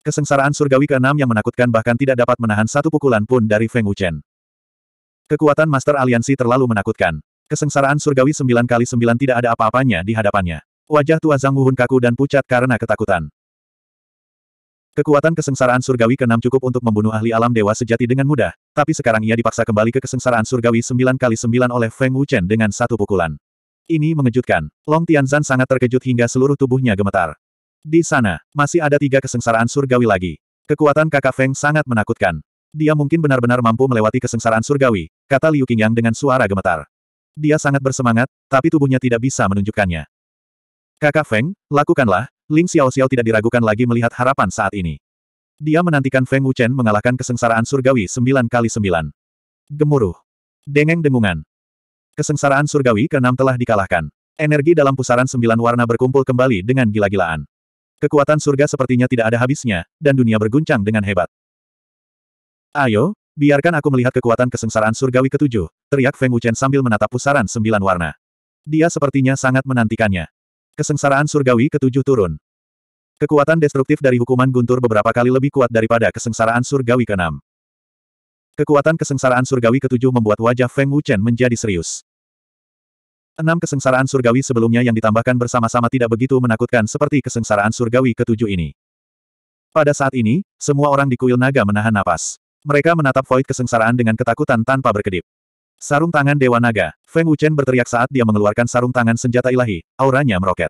Kesengsaraan surgawi ke-6 yang menakutkan bahkan tidak dapat menahan satu pukulan pun dari Feng Wuchen. Kekuatan Master Aliansi terlalu menakutkan. Kesengsaraan surgawi 9 kali 9 tidak ada apa-apanya di hadapannya. Wajah tua Zhang Wuhun kaku dan pucat karena ketakutan. Kekuatan kesengsaraan surgawi ke-6 cukup untuk membunuh ahli alam dewa sejati dengan mudah, tapi sekarang ia dipaksa kembali ke kesengsaraan surgawi 9 kali 9 oleh Feng Wuchen dengan satu pukulan. Ini mengejutkan. Long Tianzan sangat terkejut hingga seluruh tubuhnya gemetar. Di sana, masih ada tiga kesengsaraan surgawi lagi. Kekuatan kakak Feng sangat menakutkan. Dia mungkin benar-benar mampu melewati kesengsaraan surgawi, kata Liu Qingyang dengan suara gemetar. Dia sangat bersemangat, tapi tubuhnya tidak bisa menunjukkannya. Kakak Feng, lakukanlah, Ling Xiao Xiao tidak diragukan lagi melihat harapan saat ini. Dia menantikan Feng Wuchen mengalahkan kesengsaraan surgawi sembilan kali sembilan. Gemuruh. Dengeng dengungan. Kesengsaraan surgawi ke-6 telah dikalahkan. Energi dalam pusaran sembilan warna berkumpul kembali dengan gila-gilaan. Kekuatan surga sepertinya tidak ada habisnya, dan dunia berguncang dengan hebat. Ayo, biarkan aku melihat kekuatan kesengsaraan surgawi ketujuh, teriak Feng Wuchen sambil menatap pusaran sembilan warna. Dia sepertinya sangat menantikannya. Kesengsaraan surgawi ketujuh turun. Kekuatan destruktif dari hukuman guntur beberapa kali lebih kuat daripada kesengsaraan surgawi keenam. Kekuatan kesengsaraan surgawi ketujuh membuat wajah Feng Wuchen menjadi serius. Enam kesengsaraan surgawi sebelumnya yang ditambahkan bersama-sama tidak begitu menakutkan seperti kesengsaraan surgawi ketujuh ini. Pada saat ini, semua orang di kuil naga menahan napas. Mereka menatap void kesengsaraan dengan ketakutan tanpa berkedip. Sarung tangan Dewa Naga, Feng Wuchen berteriak saat dia mengeluarkan sarung tangan senjata ilahi, auranya meroket.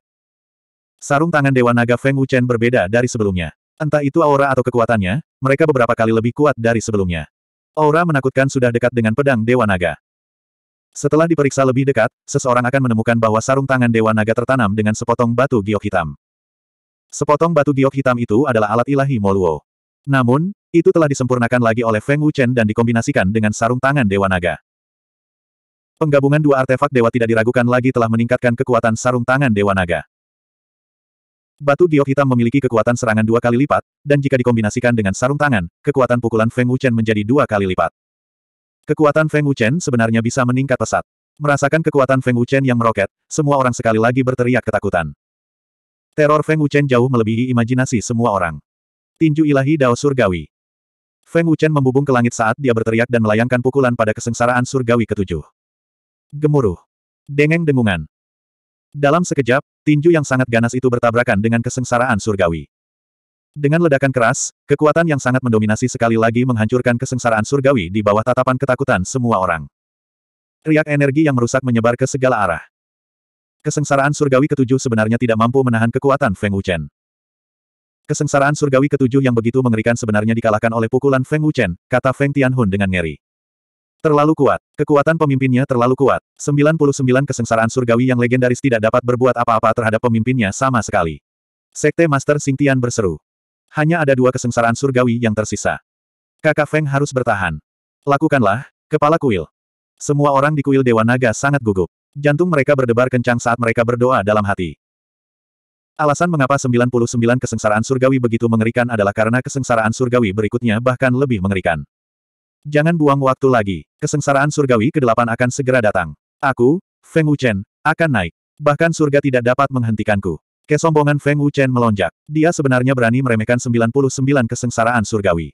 Sarung tangan Dewa Naga Feng Wuchen berbeda dari sebelumnya. Entah itu aura atau kekuatannya, mereka beberapa kali lebih kuat dari sebelumnya. Aura menakutkan sudah dekat dengan pedang Dewa Naga. Setelah diperiksa lebih dekat, seseorang akan menemukan bahwa sarung tangan Dewa Naga tertanam dengan sepotong batu giok hitam. Sepotong batu giok hitam itu adalah alat ilahi Moluo. Namun, itu telah disempurnakan lagi oleh Feng Wuchen dan dikombinasikan dengan sarung tangan Dewa Naga. Penggabungan dua artefak dewa tidak diragukan lagi telah meningkatkan kekuatan sarung tangan Dewa Naga. Batu giok hitam memiliki kekuatan serangan dua kali lipat, dan jika dikombinasikan dengan sarung tangan, kekuatan pukulan Feng Wuchen menjadi dua kali lipat. Kekuatan Feng Wuchen sebenarnya bisa meningkat pesat. Merasakan kekuatan Feng Wuchen yang meroket, semua orang sekali lagi berteriak ketakutan. Teror Feng Wuchen jauh melebihi imajinasi semua orang. Tinju ilahi Dao Surgawi. Feng Wuchen membubung ke langit saat dia berteriak dan melayangkan pukulan pada kesengsaraan surgawi ketujuh. Gemuruh. Dengeng dengungan. Dalam sekejap, tinju yang sangat ganas itu bertabrakan dengan kesengsaraan surgawi. Dengan ledakan keras, kekuatan yang sangat mendominasi sekali lagi menghancurkan kesengsaraan surgawi di bawah tatapan ketakutan semua orang. Riak energi yang merusak menyebar ke segala arah. Kesengsaraan surgawi ketujuh sebenarnya tidak mampu menahan kekuatan Feng Wuchen. Kesengsaraan surgawi ketujuh yang begitu mengerikan sebenarnya dikalahkan oleh pukulan Feng Wuchen, kata Feng Tianhun dengan ngeri. Terlalu kuat. Kekuatan pemimpinnya terlalu kuat. 99 kesengsaraan surgawi yang legendaris tidak dapat berbuat apa-apa terhadap pemimpinnya sama sekali. Sekte Master Sing Tian berseru. Hanya ada dua kesengsaraan surgawi yang tersisa. Kakak Feng harus bertahan. Lakukanlah, kepala kuil. Semua orang di kuil Dewa Naga sangat gugup. Jantung mereka berdebar kencang saat mereka berdoa dalam hati. Alasan mengapa 99 kesengsaraan surgawi begitu mengerikan adalah karena kesengsaraan surgawi berikutnya bahkan lebih mengerikan. Jangan buang waktu lagi. Kesengsaraan surgawi ke-8 akan segera datang. Aku, Feng Wuchen, akan naik. Bahkan surga tidak dapat menghentikanku. Kesombongan Feng Wuchen melonjak. Dia sebenarnya berani meremehkan 99 kesengsaraan surgawi.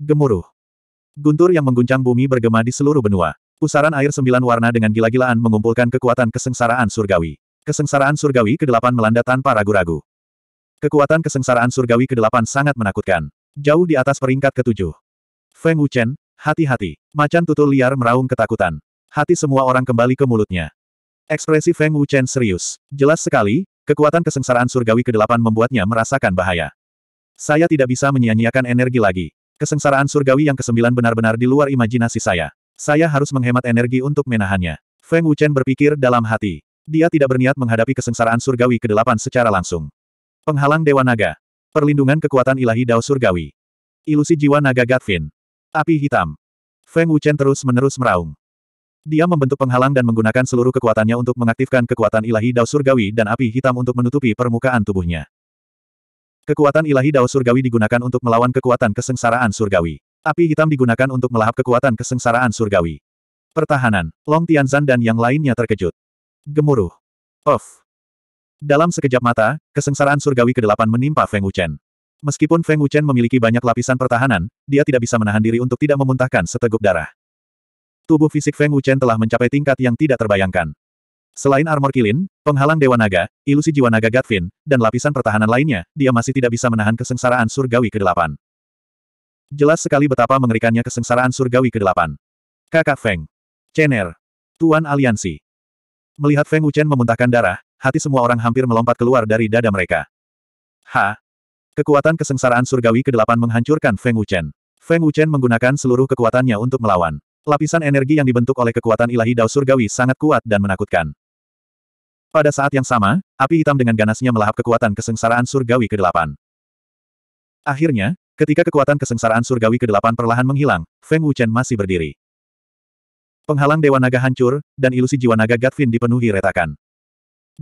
Gemuruh. Guntur yang mengguncang bumi bergema di seluruh benua. Pusaran air sembilan warna dengan gila-gilaan mengumpulkan kekuatan kesengsaraan surgawi. Kesengsaraan surgawi ke-8 melanda tanpa ragu-ragu. Kekuatan kesengsaraan surgawi ke-8 sangat menakutkan. Jauh di atas peringkat ketujuh. Feng Wuchen, hati-hati. Macan tutul liar meraung ketakutan. Hati semua orang kembali ke mulutnya. Ekspresi Feng Wuchen serius. Jelas sekali, Kekuatan kesengsaraan surgawi ke-8 membuatnya merasakan bahaya. Saya tidak bisa menyia-nyiakan energi lagi. Kesengsaraan surgawi yang ke-9 benar-benar di luar imajinasi saya. Saya harus menghemat energi untuk menahannya. Feng Wuchen berpikir dalam hati. Dia tidak berniat menghadapi kesengsaraan surgawi ke-8 secara langsung. Penghalang Dewa Naga. Perlindungan kekuatan ilahi Dao Surgawi. Ilusi jiwa naga Gatvin. Api hitam. Feng Wuchen terus-menerus meraung. Dia membentuk penghalang dan menggunakan seluruh kekuatannya untuk mengaktifkan kekuatan ilahi Dao Surgawi dan api hitam untuk menutupi permukaan tubuhnya. Kekuatan ilahi Dao Surgawi digunakan untuk melawan kekuatan kesengsaraan surgawi. Api hitam digunakan untuk melahap kekuatan kesengsaraan surgawi. Pertahanan, Long Tianzan dan yang lainnya terkejut. Gemuruh. Of. Dalam sekejap mata, kesengsaraan surgawi ke-8 menimpa Feng Wuchen. Meskipun Feng Wuchen memiliki banyak lapisan pertahanan, dia tidak bisa menahan diri untuk tidak memuntahkan seteguk darah. Tubuh fisik Feng Wuchen telah mencapai tingkat yang tidak terbayangkan. Selain armor kilin, penghalang dewa naga, ilusi jiwa naga Gatvin, dan lapisan pertahanan lainnya, dia masih tidak bisa menahan kesengsaraan surgawi ke-8. Jelas sekali betapa mengerikannya kesengsaraan surgawi ke-8. Kakak Feng. Chen'er, Tuan Aliansi. Melihat Feng Wuchen memuntahkan darah, hati semua orang hampir melompat keluar dari dada mereka. Ha! Kekuatan kesengsaraan surgawi ke-8 menghancurkan Feng Wuchen. Feng Wuchen menggunakan seluruh kekuatannya untuk melawan. Lapisan energi yang dibentuk oleh kekuatan ilahi Dao Surgawi sangat kuat dan menakutkan. Pada saat yang sama, api hitam dengan ganasnya melahap kekuatan kesengsaraan surgawi ke-8. Akhirnya, ketika kekuatan kesengsaraan surgawi ke-8 perlahan menghilang, Feng Wuchen masih berdiri. Penghalang Dewa Naga hancur, dan ilusi jiwa naga Gatvin dipenuhi retakan.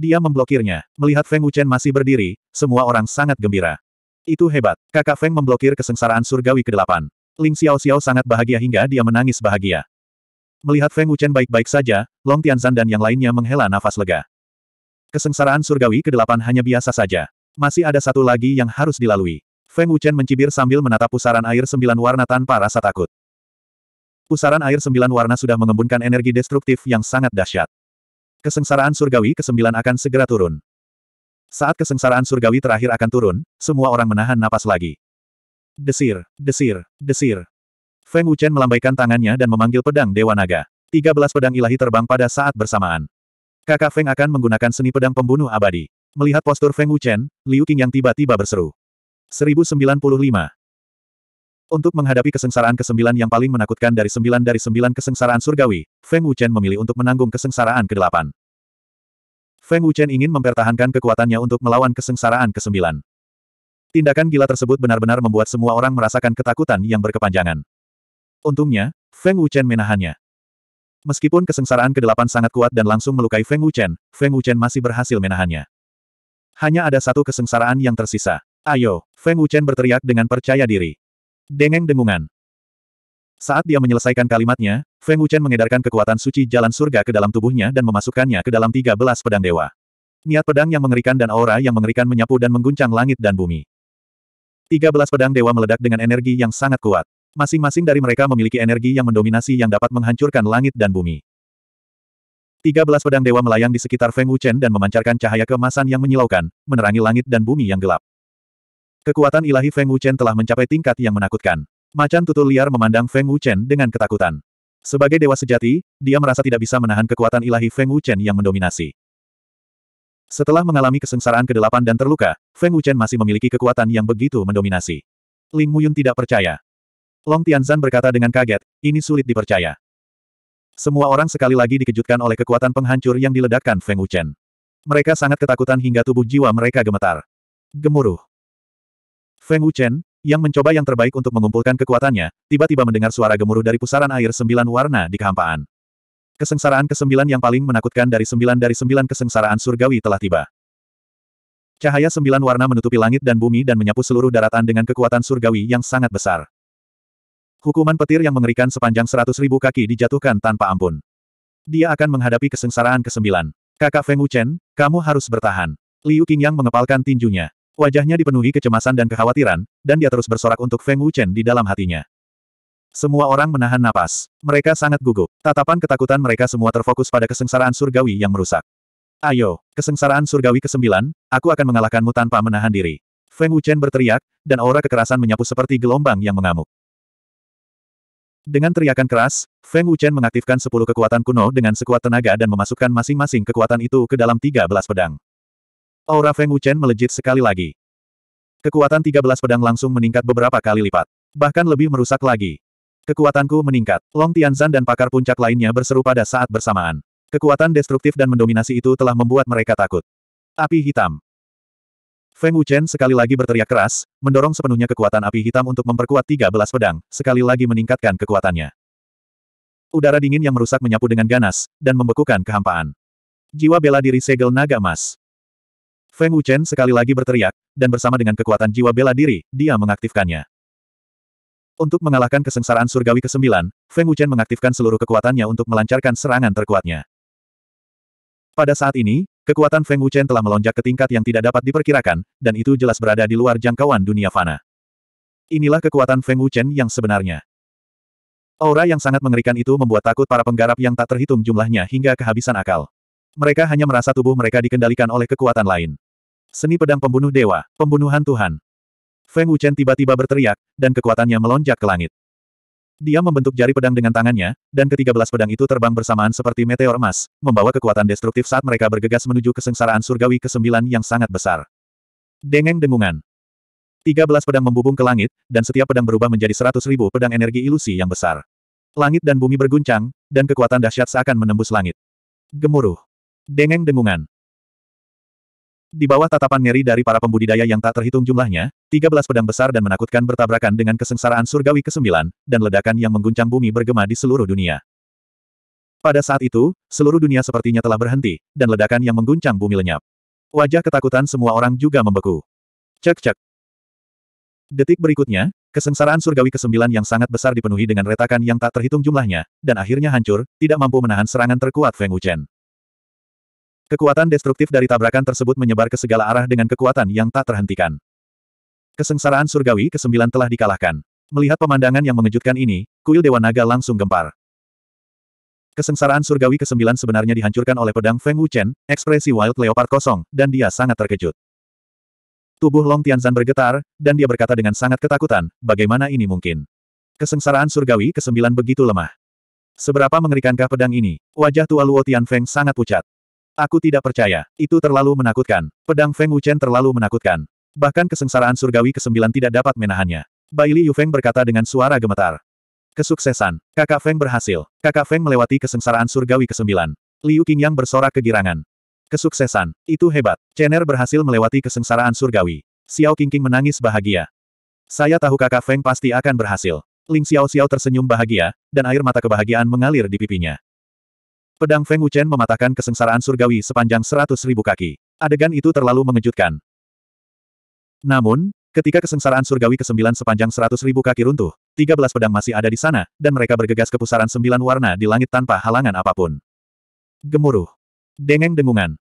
Dia memblokirnya. Melihat Feng Wuchen masih berdiri, semua orang sangat gembira. Itu hebat. Kakak Feng memblokir kesengsaraan surgawi ke-8. Ling Xiao Xiao sangat bahagia hingga dia menangis bahagia. Melihat Feng Wuchen baik-baik saja, Long Tianzan dan yang lainnya menghela nafas lega. Kesengsaraan surgawi ke kedelapan hanya biasa saja. Masih ada satu lagi yang harus dilalui. Feng Wuchen mencibir sambil menatap pusaran air sembilan warna tanpa rasa takut. Pusaran air sembilan warna sudah mengembunkan energi destruktif yang sangat dahsyat. Kesengsaraan surgawi ke kesembilan akan segera turun. Saat kesengsaraan surgawi terakhir akan turun, semua orang menahan napas lagi. Desir, desir, desir. Feng Wuchen melambaikan tangannya dan memanggil pedang Dewa Naga. 13 pedang ilahi terbang pada saat bersamaan. Kakak Feng akan menggunakan seni pedang pembunuh abadi. Melihat postur Feng Wuchen, Liu Qing yang tiba-tiba berseru. 1095. Untuk menghadapi kesengsaraan kesembilan yang paling menakutkan dari sembilan dari sembilan kesengsaraan surgawi, Feng Wuchen memilih untuk menanggung kesengsaraan kedelapan. Feng Wuchen ingin mempertahankan kekuatannya untuk melawan kesengsaraan kesembilan. Tindakan gila tersebut benar-benar membuat semua orang merasakan ketakutan yang berkepanjangan. Untungnya, Feng Wuchen menahannya. Meskipun kesengsaraan kedelapan sangat kuat dan langsung melukai Feng Wuchen, Feng Wuchen masih berhasil menahannya. Hanya ada satu kesengsaraan yang tersisa. Ayo, Feng Wuchen berteriak dengan percaya diri. Dengeng dengungan. Saat dia menyelesaikan kalimatnya, Feng Wuchen mengedarkan kekuatan suci jalan surga ke dalam tubuhnya dan memasukkannya ke dalam tiga belas pedang dewa. Niat pedang yang mengerikan dan aura yang mengerikan menyapu dan mengguncang langit dan bumi. Tiga belas pedang dewa meledak dengan energi yang sangat kuat. Masing-masing dari mereka memiliki energi yang mendominasi yang dapat menghancurkan langit dan bumi. Tiga belas pedang dewa melayang di sekitar Feng Wuchen dan memancarkan cahaya kemasan yang menyilaukan, menerangi langit dan bumi yang gelap. Kekuatan ilahi Feng Wuchen telah mencapai tingkat yang menakutkan. Macan tutul liar memandang Feng Wuchen dengan ketakutan. Sebagai dewa sejati, dia merasa tidak bisa menahan kekuatan ilahi Feng Wuchen yang mendominasi. Setelah mengalami kesengsaraan ke-8 dan terluka, Feng Wuchen masih memiliki kekuatan yang begitu mendominasi. Ling Muyun tidak percaya. Long Tianzan berkata dengan kaget, ini sulit dipercaya. Semua orang sekali lagi dikejutkan oleh kekuatan penghancur yang diledakkan Feng Wuchen. Mereka sangat ketakutan hingga tubuh jiwa mereka gemetar. Gemuruh. Feng Wuchen, yang mencoba yang terbaik untuk mengumpulkan kekuatannya, tiba-tiba mendengar suara gemuruh dari pusaran air sembilan warna di kehampaan. Kesengsaraan kesembilan yang paling menakutkan dari sembilan dari sembilan kesengsaraan surgawi telah tiba. Cahaya sembilan warna menutupi langit dan bumi dan menyapu seluruh daratan dengan kekuatan surgawi yang sangat besar. Hukuman petir yang mengerikan sepanjang seratus ribu kaki dijatuhkan tanpa ampun. Dia akan menghadapi kesengsaraan kesembilan. Kakak Feng Wuchen, kamu harus bertahan. Liu Qingyang mengepalkan tinjunya. Wajahnya dipenuhi kecemasan dan kekhawatiran, dan dia terus bersorak untuk Feng Wuchen di dalam hatinya. Semua orang menahan napas. Mereka sangat gugup. Tatapan ketakutan mereka semua terfokus pada kesengsaraan surgawi yang merusak. Ayo, kesengsaraan surgawi ke-9, aku akan mengalahkanmu tanpa menahan diri. Feng Wuchen berteriak, dan aura kekerasan menyapu seperti gelombang yang mengamuk. Dengan teriakan keras, Feng Wuchen mengaktifkan sepuluh kekuatan kuno dengan sekuat tenaga dan memasukkan masing-masing kekuatan itu ke dalam tiga belas pedang. Aura Feng Wuchen melejit sekali lagi. Kekuatan tiga belas pedang langsung meningkat beberapa kali lipat. Bahkan lebih merusak lagi. Kekuatanku meningkat. Long Tianzan dan pakar puncak lainnya berseru pada saat bersamaan. Kekuatan destruktif dan mendominasi itu telah membuat mereka takut. Api hitam. Feng Wuchen sekali lagi berteriak keras, mendorong sepenuhnya kekuatan api hitam untuk memperkuat 13 pedang, sekali lagi meningkatkan kekuatannya. Udara dingin yang merusak menyapu dengan ganas, dan membekukan kehampaan. Jiwa bela diri segel naga emas. Feng Wuchen sekali lagi berteriak, dan bersama dengan kekuatan jiwa bela diri, dia mengaktifkannya. Untuk mengalahkan kesengsaraan surgawi ke-9, Feng Wuchen mengaktifkan seluruh kekuatannya untuk melancarkan serangan terkuatnya. Pada saat ini, kekuatan Feng Wuchen telah melonjak ke tingkat yang tidak dapat diperkirakan, dan itu jelas berada di luar jangkauan dunia fana. Inilah kekuatan Feng Wuchen yang sebenarnya. Aura yang sangat mengerikan itu membuat takut para penggarap yang tak terhitung jumlahnya hingga kehabisan akal. Mereka hanya merasa tubuh mereka dikendalikan oleh kekuatan lain. Seni pedang pembunuh dewa, pembunuhan Tuhan. Feng Wuchen tiba-tiba berteriak, dan kekuatannya melonjak ke langit. Dia membentuk jari pedang dengan tangannya, dan ketiga belas pedang itu terbang bersamaan seperti meteor emas, membawa kekuatan destruktif saat mereka bergegas menuju kesengsaraan surgawi ke-9 yang sangat besar. Dengeng dengungan. Tiga belas pedang membubung ke langit, dan setiap pedang berubah menjadi seratus ribu pedang energi ilusi yang besar. Langit dan bumi berguncang, dan kekuatan dahsyat seakan menembus langit. Gemuruh. Dengeng dengungan. Di bawah tatapan ngeri dari para pembudidaya yang tak terhitung jumlahnya, 13 pedang besar dan menakutkan bertabrakan dengan kesengsaraan surgawi ke-9, dan ledakan yang mengguncang bumi bergema di seluruh dunia. Pada saat itu, seluruh dunia sepertinya telah berhenti, dan ledakan yang mengguncang bumi lenyap. Wajah ketakutan semua orang juga membeku. Cek-cek. Detik berikutnya, kesengsaraan surgawi ke-9 yang sangat besar dipenuhi dengan retakan yang tak terhitung jumlahnya, dan akhirnya hancur, tidak mampu menahan serangan terkuat Feng Wuchen. Kekuatan destruktif dari tabrakan tersebut menyebar ke segala arah dengan kekuatan yang tak terhentikan. Kesengsaraan surgawi ke-9 telah dikalahkan. Melihat pemandangan yang mengejutkan ini, kuil Dewa Naga langsung gempar. Kesengsaraan surgawi ke-9 sebenarnya dihancurkan oleh pedang Feng Wuchen, ekspresi Wild Leopard kosong, dan dia sangat terkejut. Tubuh Long Tianzan bergetar, dan dia berkata dengan sangat ketakutan, bagaimana ini mungkin? Kesengsaraan surgawi ke-9 begitu lemah. Seberapa mengerikankah pedang ini? Wajah tua Luo Tian Feng sangat pucat. Aku tidak percaya. Itu terlalu menakutkan. Pedang Feng Wuchen terlalu menakutkan. Bahkan kesengsaraan surgawi ke-9 tidak dapat menahannya. Bai Li Yufeng berkata dengan suara gemetar. Kesuksesan. Kakak Feng berhasil. Kakak Feng melewati kesengsaraan surgawi ke-9. Liu Qingyang bersorak kegirangan. Kesuksesan. Itu hebat. Chener berhasil melewati kesengsaraan surgawi. Xiao Qingqing menangis bahagia. Saya tahu kakak Feng pasti akan berhasil. Ling Xiao Xiao tersenyum bahagia, dan air mata kebahagiaan mengalir di pipinya. Pedang Feng Wuchen mematahkan kesengsaraan surgawi sepanjang seratus ribu kaki. Adegan itu terlalu mengejutkan. Namun, ketika kesengsaraan surgawi ke-9 sepanjang seratus ribu kaki runtuh, tiga belas pedang masih ada di sana, dan mereka bergegas ke pusaran sembilan warna di langit tanpa halangan apapun. Gemuruh. Dengeng dengungan.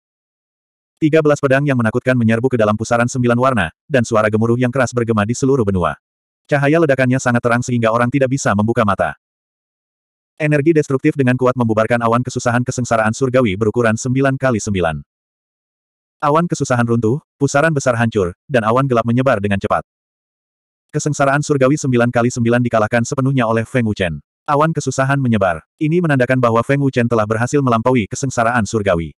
belas pedang yang menakutkan menyerbu ke dalam pusaran sembilan warna, dan suara gemuruh yang keras bergema di seluruh benua. Cahaya ledakannya sangat terang sehingga orang tidak bisa membuka mata. Energi destruktif dengan kuat membubarkan awan kesusahan kesengsaraan surgawi berukuran 9 kali 9. Awan kesusahan runtuh, pusaran besar hancur, dan awan gelap menyebar dengan cepat. Kesengsaraan surgawi 9 kali 9 dikalahkan sepenuhnya oleh Feng Wuchen. Awan kesusahan menyebar. Ini menandakan bahwa Feng Wuchen telah berhasil melampaui kesengsaraan surgawi.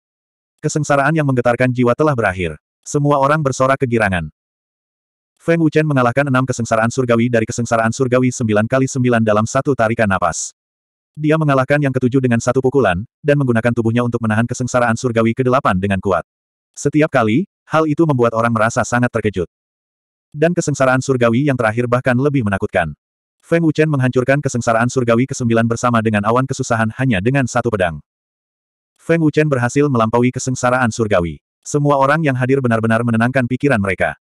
Kesengsaraan yang menggetarkan jiwa telah berakhir. Semua orang bersorak kegirangan. Feng Wuchen mengalahkan enam kesengsaraan surgawi dari kesengsaraan surgawi 9 kali 9 dalam satu tarikan napas. Dia mengalahkan yang ketujuh dengan satu pukulan, dan menggunakan tubuhnya untuk menahan kesengsaraan surgawi ke-8 dengan kuat. Setiap kali, hal itu membuat orang merasa sangat terkejut. Dan kesengsaraan surgawi yang terakhir bahkan lebih menakutkan. Feng Wuchen menghancurkan kesengsaraan surgawi ke-9 bersama dengan awan kesusahan hanya dengan satu pedang. Feng Wuchen berhasil melampaui kesengsaraan surgawi. Semua orang yang hadir benar-benar menenangkan pikiran mereka.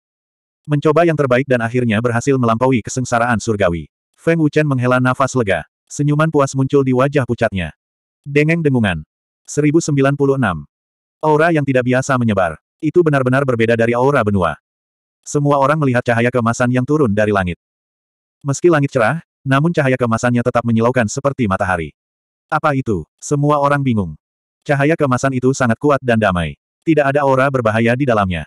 Mencoba yang terbaik dan akhirnya berhasil melampaui kesengsaraan surgawi. Feng Wuchen menghela nafas lega. Senyuman puas muncul di wajah pucatnya. Dengeng dengungan. 1096. Aura yang tidak biasa menyebar. Itu benar-benar berbeda dari aura benua. Semua orang melihat cahaya kemasan yang turun dari langit. Meski langit cerah, namun cahaya kemasannya tetap menyilaukan seperti matahari. Apa itu? Semua orang bingung. Cahaya kemasan itu sangat kuat dan damai. Tidak ada aura berbahaya di dalamnya.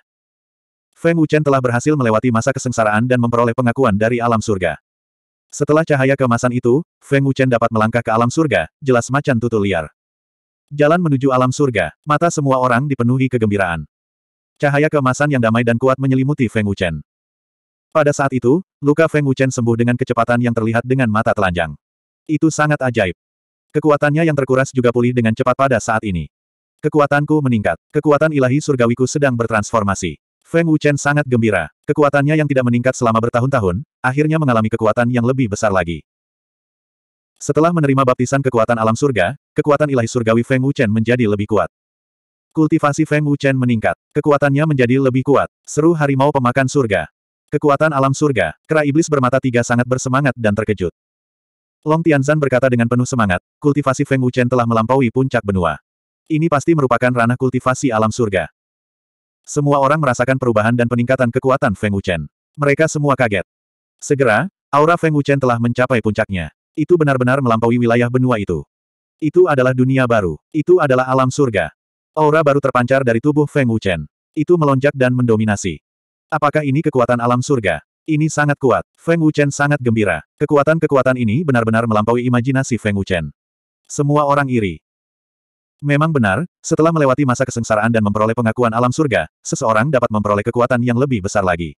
Feng Wuchen telah berhasil melewati masa kesengsaraan dan memperoleh pengakuan dari alam surga. Setelah cahaya kemasan itu, Feng Wuchen dapat melangkah ke alam surga, jelas macan tutul liar. Jalan menuju alam surga, mata semua orang dipenuhi kegembiraan. Cahaya kemasan yang damai dan kuat menyelimuti Feng Wuchen. Pada saat itu, luka Feng Wuchen sembuh dengan kecepatan yang terlihat dengan mata telanjang. Itu sangat ajaib. Kekuatannya yang terkuras juga pulih dengan cepat pada saat ini. Kekuatanku meningkat. Kekuatan ilahi surgawiku sedang bertransformasi. Feng Wuchen sangat gembira. Kekuatannya yang tidak meningkat selama bertahun-tahun, akhirnya mengalami kekuatan yang lebih besar lagi. Setelah menerima baptisan kekuatan alam surga, kekuatan ilahi surgawi Feng Wuchen menjadi lebih kuat. Kultivasi Feng Wuchen meningkat. Kekuatannya menjadi lebih kuat. Seru harimau pemakan surga. Kekuatan alam surga, kera iblis bermata tiga sangat bersemangat dan terkejut. Long Tianzan berkata dengan penuh semangat, kultivasi Feng Wuchen telah melampaui puncak benua. Ini pasti merupakan ranah kultivasi alam surga. Semua orang merasakan perubahan dan peningkatan kekuatan Feng Wuchen. Mereka semua kaget. Segera, aura Feng Wuchen telah mencapai puncaknya. Itu benar-benar melampaui wilayah benua itu. Itu adalah dunia baru. Itu adalah alam surga. Aura baru terpancar dari tubuh Feng Wuchen. Itu melonjak dan mendominasi. Apakah ini kekuatan alam surga? Ini sangat kuat. Feng Wuchen sangat gembira. Kekuatan-kekuatan ini benar-benar melampaui imajinasi Feng Wuchen. Semua orang iri. Memang benar, setelah melewati masa kesengsaraan dan memperoleh pengakuan alam surga, seseorang dapat memperoleh kekuatan yang lebih besar lagi.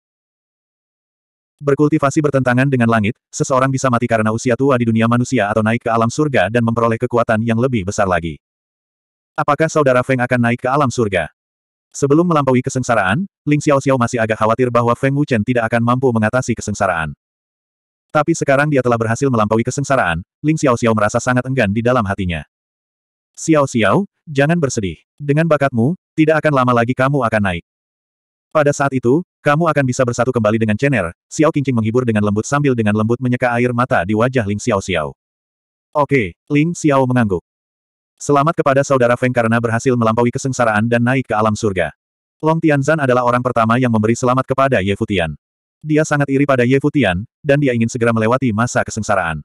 Berkultivasi bertentangan dengan langit, seseorang bisa mati karena usia tua di dunia manusia atau naik ke alam surga dan memperoleh kekuatan yang lebih besar lagi. Apakah saudara Feng akan naik ke alam surga? Sebelum melampaui kesengsaraan, Ling Xiao Xiao masih agak khawatir bahwa Feng Wuchen tidak akan mampu mengatasi kesengsaraan. Tapi sekarang dia telah berhasil melampaui kesengsaraan, Ling Xiao Xiao merasa sangat enggan di dalam hatinya. Xiao Xiao, jangan bersedih. Dengan bakatmu, tidak akan lama lagi kamu akan naik. Pada saat itu, kamu akan bisa bersatu kembali dengan Chener, Xiao Qingqing menghibur dengan lembut sambil dengan lembut menyeka air mata di wajah Ling Xiao Xiao. Oke, Ling Xiao mengangguk. Selamat kepada saudara Feng karena berhasil melampaui kesengsaraan dan naik ke alam surga. Long Tianzan adalah orang pertama yang memberi selamat kepada Ye Futian. Dia sangat iri pada Ye Futian, dan dia ingin segera melewati masa kesengsaraan.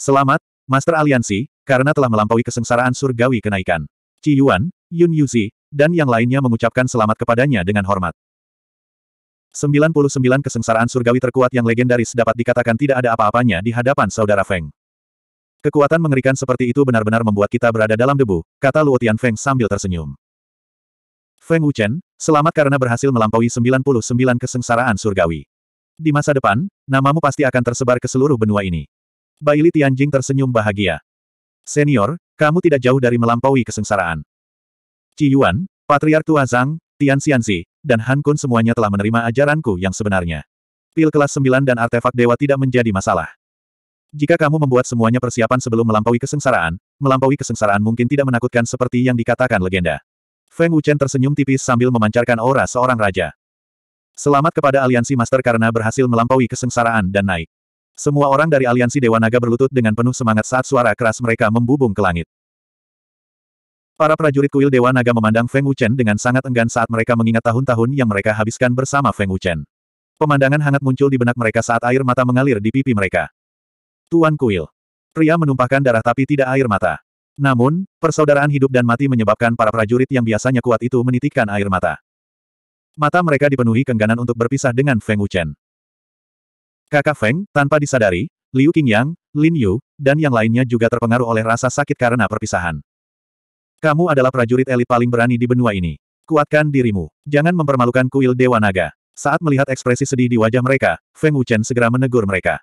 Selamat, Master Aliansi, karena telah melampaui kesengsaraan surgawi kenaikan. Ci Yuan, Yun Yuzi, dan yang lainnya mengucapkan selamat kepadanya dengan hormat. 99 kesengsaraan surgawi terkuat yang legendaris dapat dikatakan tidak ada apa-apanya di hadapan saudara Feng. Kekuatan mengerikan seperti itu benar-benar membuat kita berada dalam debu, kata Luo Tian Feng sambil tersenyum. Feng Wuchen, selamat karena berhasil melampaui 99 kesengsaraan surgawi. Di masa depan, namamu pasti akan tersebar ke seluruh benua ini. Baili Tianjing tersenyum bahagia. Senior, kamu tidak jauh dari melampaui kesengsaraan. Ci Yuan, Patriark Tua Zhang, Tian Xianzi, dan Han Kun semuanya telah menerima ajaranku yang sebenarnya. Pil kelas 9 dan artefak dewa tidak menjadi masalah. Jika kamu membuat semuanya persiapan sebelum melampaui kesengsaraan, melampaui kesengsaraan mungkin tidak menakutkan seperti yang dikatakan legenda. Feng Wuchen tersenyum tipis sambil memancarkan aura seorang raja. Selamat kepada aliansi master karena berhasil melampaui kesengsaraan dan naik. Semua orang dari aliansi Dewa Naga berlutut dengan penuh semangat saat suara keras mereka membubung ke langit. Para prajurit kuil Dewa Naga memandang Feng Wuchen dengan sangat enggan saat mereka mengingat tahun-tahun yang mereka habiskan bersama Feng Wuchen. Pemandangan hangat muncul di benak mereka saat air mata mengalir di pipi mereka. Tuan Kuil. Pria menumpahkan darah tapi tidak air mata. Namun, persaudaraan hidup dan mati menyebabkan para prajurit yang biasanya kuat itu menitikkan air mata. Mata mereka dipenuhi kengganan untuk berpisah dengan Feng Wuchen. Kakak Feng, tanpa disadari, Liu Qingyang, Lin Yu, dan yang lainnya juga terpengaruh oleh rasa sakit karena perpisahan. Kamu adalah prajurit elit paling berani di benua ini. Kuatkan dirimu. Jangan mempermalukan kuil Dewa Naga. Saat melihat ekspresi sedih di wajah mereka, Feng Wuchen segera menegur mereka.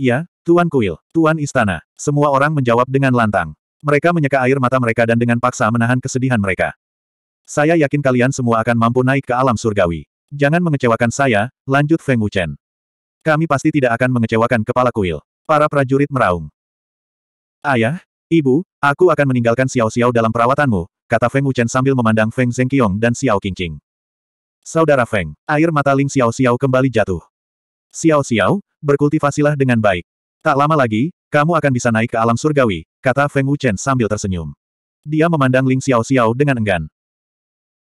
Ya, Tuan Kuil, Tuan Istana. Semua orang menjawab dengan lantang. Mereka menyeka air mata mereka dan dengan paksa menahan kesedihan mereka. Saya yakin kalian semua akan mampu naik ke alam surgawi. Jangan mengecewakan saya, lanjut Feng Wuchen. Kami pasti tidak akan mengecewakan kepala kuil. Para prajurit meraung. Ayah, ibu, aku akan meninggalkan Xiao Xiao dalam perawatanmu, kata Feng Wuchen sambil memandang Feng Zhengqiong dan Xiao Qingqing. Saudara Feng, air mata Ling Xiao Xiao kembali jatuh. Xiao Xiao, berkultivasilah dengan baik. Tak lama lagi, kamu akan bisa naik ke alam surgawi, kata Feng Wuchen sambil tersenyum. Dia memandang Ling Xiao Xiao dengan enggan.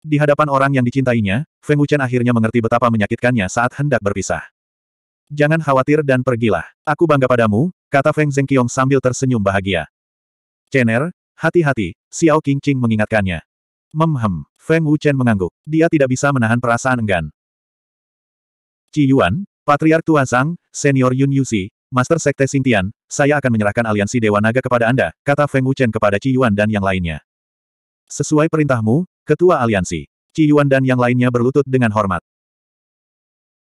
Di hadapan orang yang dicintainya, Feng Wuchen akhirnya mengerti betapa menyakitkannya saat hendak berpisah jangan khawatir dan pergilah. Aku bangga padamu, kata Feng Zhengqiong sambil tersenyum bahagia. Chen'er, hati-hati, Xiao Qingqing mengingatkannya. Memhem, Feng Wuchen mengangguk. Dia tidak bisa menahan perasaan enggan. Qi Yuan, Patriark Tua Zhang, Senior Yun Yuzi, Master Sekte Sintian, saya akan menyerahkan aliansi Dewa Naga kepada Anda, kata Feng Wuchen kepada Qi Yuan dan yang lainnya. Sesuai perintahmu, Ketua Aliansi, Qi Yuan dan yang lainnya berlutut dengan hormat.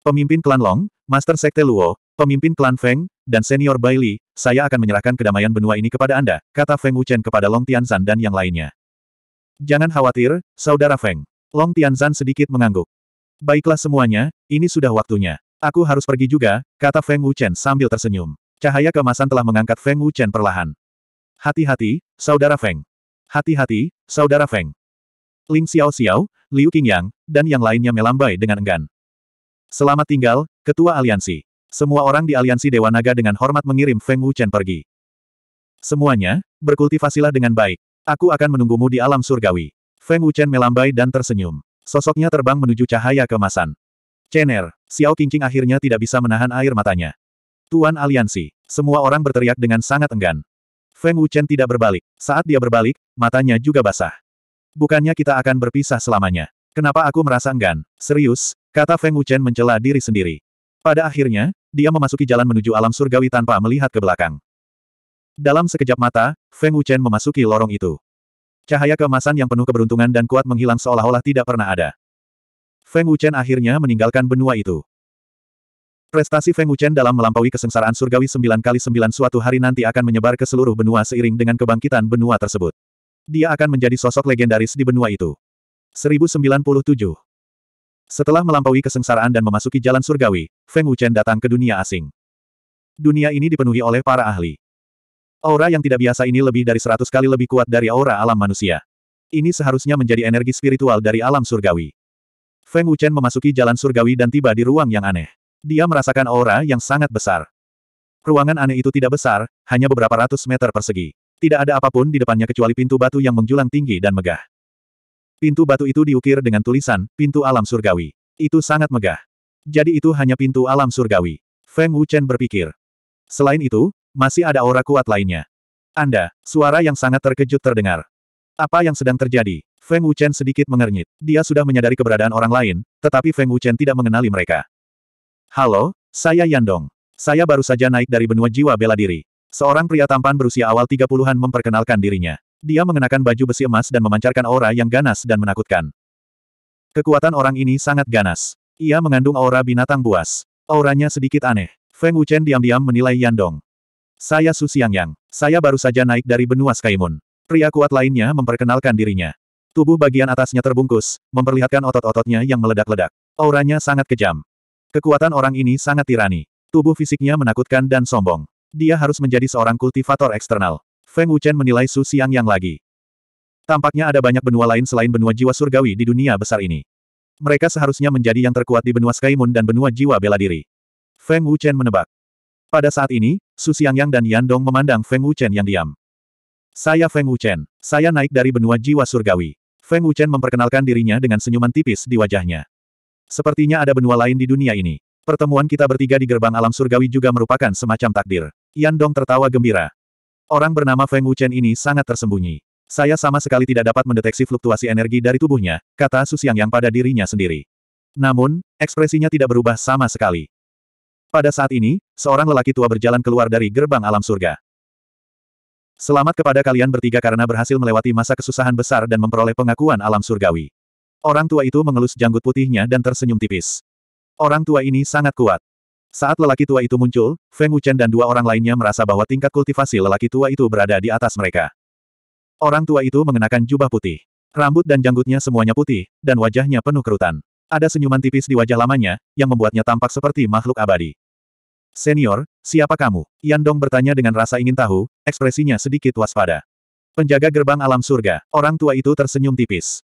Pemimpin klan Long, Master Sekte Luo, pemimpin klan Feng, dan senior Bai Li, saya akan menyerahkan kedamaian benua ini kepada Anda, kata Feng Wuchen kepada Long Tianzan dan yang lainnya. Jangan khawatir, Saudara Feng. Long Tianzan sedikit mengangguk. Baiklah semuanya, ini sudah waktunya. Aku harus pergi juga, kata Feng Wuchen sambil tersenyum. Cahaya kemasan telah mengangkat Feng Wuchen perlahan. Hati-hati, Saudara Feng. Hati-hati, Saudara Feng. Ling Xiao Xiao, Liu Qingyang, dan yang lainnya melambai dengan enggan. Selamat tinggal, Ketua Aliansi. Semua orang di Aliansi Dewa Naga dengan hormat mengirim Feng Wuchen pergi. Semuanya, berkultivasilah dengan baik. Aku akan menunggumu di alam surgawi. Feng Wuchen melambai dan tersenyum. Sosoknya terbang menuju cahaya kemasan. Chen'er, Xiao Qingqing akhirnya tidak bisa menahan air matanya. Tuan Aliansi, semua orang berteriak dengan sangat enggan. Feng Wuchen tidak berbalik. Saat dia berbalik, matanya juga basah. Bukannya kita akan berpisah selamanya. Kenapa aku merasa enggan? Serius, kata Feng Wuchen mencela diri sendiri. Pada akhirnya, dia memasuki jalan menuju alam surgawi tanpa melihat ke belakang. Dalam sekejap mata, Feng Wuchen memasuki lorong itu. Cahaya kemasan yang penuh keberuntungan dan kuat menghilang seolah-olah tidak pernah ada. Feng Wuchen akhirnya meninggalkan benua itu. Prestasi Feng Wuchen dalam melampaui kesengsaraan surgawi sembilan kali sembilan suatu hari nanti akan menyebar ke seluruh benua seiring dengan kebangkitan benua tersebut. Dia akan menjadi sosok legendaris di benua itu. 1097 setelah melampaui kesengsaraan dan memasuki jalan surgawi, Feng Wuchen datang ke dunia asing. Dunia ini dipenuhi oleh para ahli. Aura yang tidak biasa ini lebih dari seratus kali lebih kuat dari aura alam manusia. Ini seharusnya menjadi energi spiritual dari alam surgawi. Feng Wuchen memasuki jalan surgawi dan tiba di ruang yang aneh. Dia merasakan aura yang sangat besar. Ruangan aneh itu tidak besar, hanya beberapa ratus meter persegi. Tidak ada apapun di depannya kecuali pintu batu yang menjulang tinggi dan megah. Pintu batu itu diukir dengan tulisan, pintu alam surgawi. Itu sangat megah. Jadi itu hanya pintu alam surgawi. Feng Wuchen berpikir. Selain itu, masih ada aura kuat lainnya. Anda, suara yang sangat terkejut terdengar. Apa yang sedang terjadi? Feng Wuchen sedikit mengernyit. Dia sudah menyadari keberadaan orang lain, tetapi Feng Wuchen tidak mengenali mereka. Halo, saya Yandong. Saya baru saja naik dari benua jiwa bela diri. Seorang pria tampan berusia awal 30-an memperkenalkan dirinya. Dia mengenakan baju besi emas dan memancarkan aura yang ganas dan menakutkan. Kekuatan orang ini sangat ganas. Ia mengandung aura binatang buas. Auranya sedikit aneh. Feng Wuchen diam-diam menilai Yandong. Saya Su Yang. Saya baru saja naik dari benua Skymoon. Pria kuat lainnya memperkenalkan dirinya. Tubuh bagian atasnya terbungkus, memperlihatkan otot-ototnya yang meledak-ledak. Auranya sangat kejam. Kekuatan orang ini sangat tirani. Tubuh fisiknya menakutkan dan sombong. Dia harus menjadi seorang kultivator eksternal. Feng Wuchen menilai Su Xiang yang lagi. Tampaknya ada banyak benua lain selain benua jiwa surgawi di dunia besar ini. Mereka seharusnya menjadi yang terkuat di benua Skymoon dan benua jiwa bela diri. Feng Wuchen menebak. Pada saat ini, Su Yang dan Yan Dong memandang Feng Wuchen yang diam. Saya Feng Wuchen. Saya naik dari benua jiwa surgawi. Feng Wuchen memperkenalkan dirinya dengan senyuman tipis di wajahnya. Sepertinya ada benua lain di dunia ini. Pertemuan kita bertiga di gerbang alam surgawi juga merupakan semacam takdir. Yan Dong tertawa gembira. Orang bernama Feng Wuchen ini sangat tersembunyi. Saya sama sekali tidak dapat mendeteksi fluktuasi energi dari tubuhnya, kata Su Xiang yang pada dirinya sendiri. Namun, ekspresinya tidak berubah sama sekali. Pada saat ini, seorang lelaki tua berjalan keluar dari gerbang alam surga. Selamat kepada kalian bertiga karena berhasil melewati masa kesusahan besar dan memperoleh pengakuan alam surgawi. Orang tua itu mengelus janggut putihnya dan tersenyum tipis. Orang tua ini sangat kuat. Saat lelaki tua itu muncul, Feng Wuchen dan dua orang lainnya merasa bahwa tingkat kultivasi lelaki tua itu berada di atas mereka. Orang tua itu mengenakan jubah putih. Rambut dan janggutnya semuanya putih, dan wajahnya penuh kerutan. Ada senyuman tipis di wajah lamanya, yang membuatnya tampak seperti makhluk abadi. Senior, siapa kamu? Yan Dong bertanya dengan rasa ingin tahu, ekspresinya sedikit waspada. Penjaga gerbang alam surga, orang tua itu tersenyum tipis.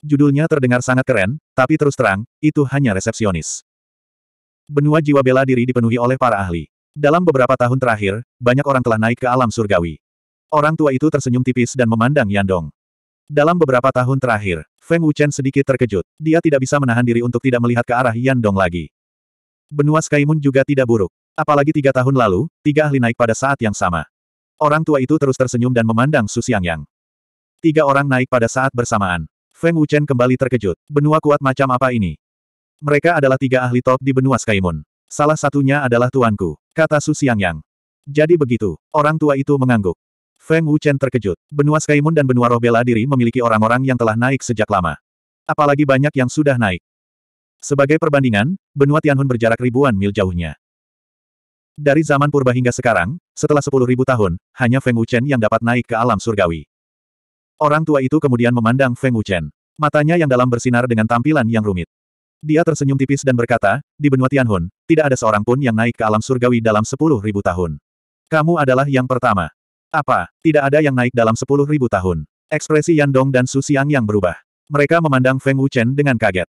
Judulnya terdengar sangat keren, tapi terus terang, itu hanya resepsionis. Benua jiwa bela diri dipenuhi oleh para ahli. Dalam beberapa tahun terakhir, banyak orang telah naik ke alam surgawi. Orang tua itu tersenyum tipis dan memandang Yandong. Dalam beberapa tahun terakhir, Feng Wuchen sedikit terkejut. Dia tidak bisa menahan diri untuk tidak melihat ke arah Yandong lagi. Benua skaimun juga tidak buruk. Apalagi tiga tahun lalu, tiga ahli naik pada saat yang sama. Orang tua itu terus tersenyum dan memandang Su Xiangyang. Tiga orang naik pada saat bersamaan. Feng Wuchen kembali terkejut. Benua kuat macam apa ini? Mereka adalah tiga ahli top di benua Skymoon. Salah satunya adalah tuanku, kata Su Yang. Jadi begitu, orang tua itu mengangguk. Feng Wuchen terkejut. Benua Skymoon dan benua roh bela diri memiliki orang-orang yang telah naik sejak lama. Apalagi banyak yang sudah naik. Sebagai perbandingan, benua Tianhun berjarak ribuan mil jauhnya. Dari zaman purba hingga sekarang, setelah sepuluh ribu tahun, hanya Feng Wuchen yang dapat naik ke alam surgawi. Orang tua itu kemudian memandang Feng Wuchen. Matanya yang dalam bersinar dengan tampilan yang rumit. Dia tersenyum tipis dan berkata, di benua Tianhun, tidak ada seorang pun yang naik ke alam surgawi dalam sepuluh ribu tahun. Kamu adalah yang pertama. Apa, tidak ada yang naik dalam sepuluh ribu tahun. Ekspresi Yan Dong dan Su Xiang yang berubah. Mereka memandang Feng Wuchen dengan kaget.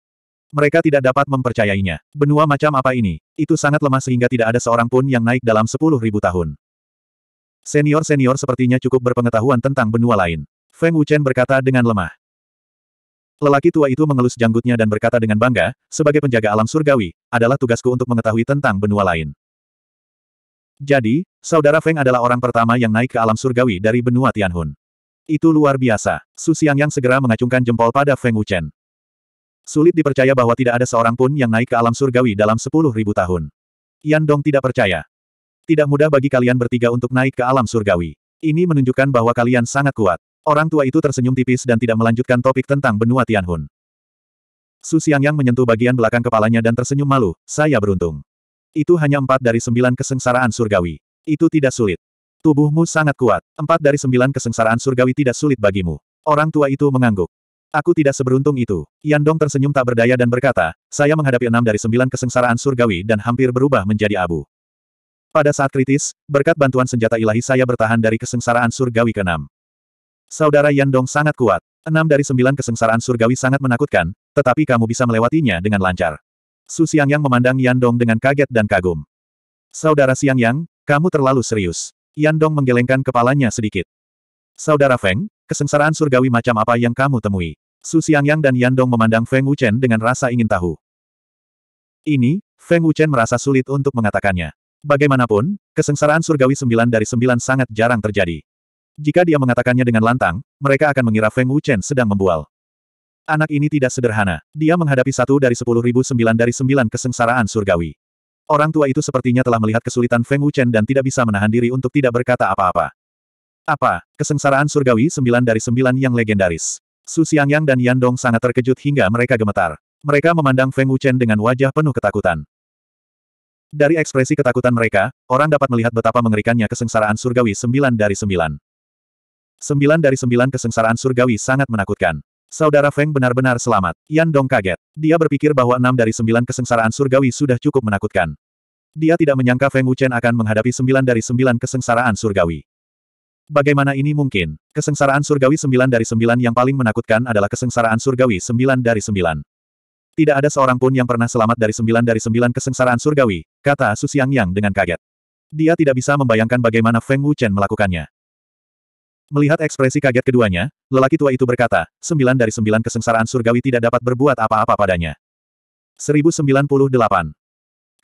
Mereka tidak dapat mempercayainya. Benua macam apa ini? Itu sangat lemah sehingga tidak ada seorang pun yang naik dalam sepuluh ribu tahun. Senior-senior sepertinya cukup berpengetahuan tentang benua lain. Feng Wuchen berkata dengan lemah. Lelaki tua itu mengelus janggutnya dan berkata dengan bangga, sebagai penjaga alam surgawi, adalah tugasku untuk mengetahui tentang benua lain. Jadi, saudara Feng adalah orang pertama yang naik ke alam surgawi dari benua Tianhun. Itu luar biasa. Su yang segera mengacungkan jempol pada Feng Wuchen. Sulit dipercaya bahwa tidak ada seorang pun yang naik ke alam surgawi dalam sepuluh ribu tahun. Yan Dong tidak percaya. Tidak mudah bagi kalian bertiga untuk naik ke alam surgawi. Ini menunjukkan bahwa kalian sangat kuat. Orang tua itu tersenyum tipis dan tidak melanjutkan topik tentang benua Tianhun. Su Xiangyang menyentuh bagian belakang kepalanya dan tersenyum malu, saya beruntung. Itu hanya empat dari sembilan kesengsaraan surgawi. Itu tidak sulit. Tubuhmu sangat kuat. Empat dari sembilan kesengsaraan surgawi tidak sulit bagimu. Orang tua itu mengangguk. Aku tidak seberuntung itu. Yan Dong tersenyum tak berdaya dan berkata, saya menghadapi enam dari sembilan kesengsaraan surgawi dan hampir berubah menjadi abu. Pada saat kritis, berkat bantuan senjata ilahi saya bertahan dari kesengsaraan surgawi keenam. Saudara Yandong sangat kuat. Enam dari sembilan kesengsaraan surgawi sangat menakutkan, tetapi kamu bisa melewatinya dengan lancar. Su Yang memandang Yandong dengan kaget dan kagum. Saudara Yang, kamu terlalu serius. Yandong menggelengkan kepalanya sedikit. Saudara Feng, kesengsaraan surgawi macam apa yang kamu temui? Su Yang dan Yandong memandang Feng Wuchen dengan rasa ingin tahu. Ini, Feng Wuchen merasa sulit untuk mengatakannya. Bagaimanapun, kesengsaraan surgawi sembilan dari sembilan sangat jarang terjadi. Jika dia mengatakannya dengan lantang, mereka akan mengira Feng Wuchen sedang membual. Anak ini tidak sederhana. Dia menghadapi satu dari sepuluh ribu sembilan dari sembilan kesengsaraan surgawi. Orang tua itu sepertinya telah melihat kesulitan Feng Wuchen dan tidak bisa menahan diri untuk tidak berkata apa-apa. Apa, kesengsaraan surgawi sembilan dari sembilan yang legendaris. Su Xiangyang dan Yan Dong sangat terkejut hingga mereka gemetar. Mereka memandang Feng Wuchen dengan wajah penuh ketakutan. Dari ekspresi ketakutan mereka, orang dapat melihat betapa mengerikannya kesengsaraan surgawi sembilan dari sembilan. Sembilan dari sembilan kesengsaraan surgawi sangat menakutkan. Saudara Feng benar-benar selamat. Yan Dong kaget. Dia berpikir bahwa enam dari sembilan kesengsaraan surgawi sudah cukup menakutkan. Dia tidak menyangka Feng Wuchen akan menghadapi sembilan dari sembilan kesengsaraan surgawi. Bagaimana ini mungkin? Kesengsaraan surgawi sembilan dari sembilan yang paling menakutkan adalah kesengsaraan surgawi sembilan dari sembilan. Tidak ada seorang pun yang pernah selamat dari sembilan dari sembilan kesengsaraan surgawi, kata Su Xiang Yang dengan kaget. Dia tidak bisa membayangkan bagaimana Feng Wuchen melakukannya. Melihat ekspresi kaget keduanya, lelaki tua itu berkata, sembilan dari sembilan kesengsaraan surgawi tidak dapat berbuat apa-apa padanya. 1098.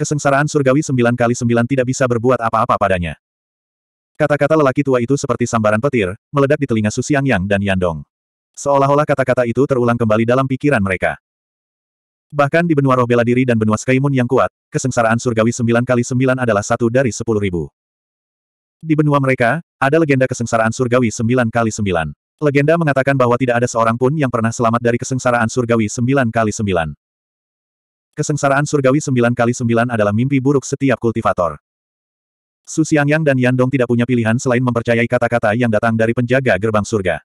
Kesengsaraan surgawi sembilan kali sembilan tidak bisa berbuat apa-apa padanya. Kata-kata lelaki tua itu seperti sambaran petir, meledak di telinga Susiang Yang dan Yandong. Seolah-olah kata-kata itu terulang kembali dalam pikiran mereka. Bahkan di benua roh bela diri dan benua Skymoon yang kuat, kesengsaraan surgawi sembilan kali sembilan adalah satu dari sepuluh ribu. Di benua mereka, ada legenda kesengsaraan surgawi 9 kali 9 Legenda mengatakan bahwa tidak ada seorang pun yang pernah selamat dari kesengsaraan surgawi 9 kali 9 Kesengsaraan surgawi 9 kali 9 adalah mimpi buruk setiap kultivator. Su Xiangyang dan Yandong tidak punya pilihan selain mempercayai kata-kata yang datang dari penjaga gerbang surga.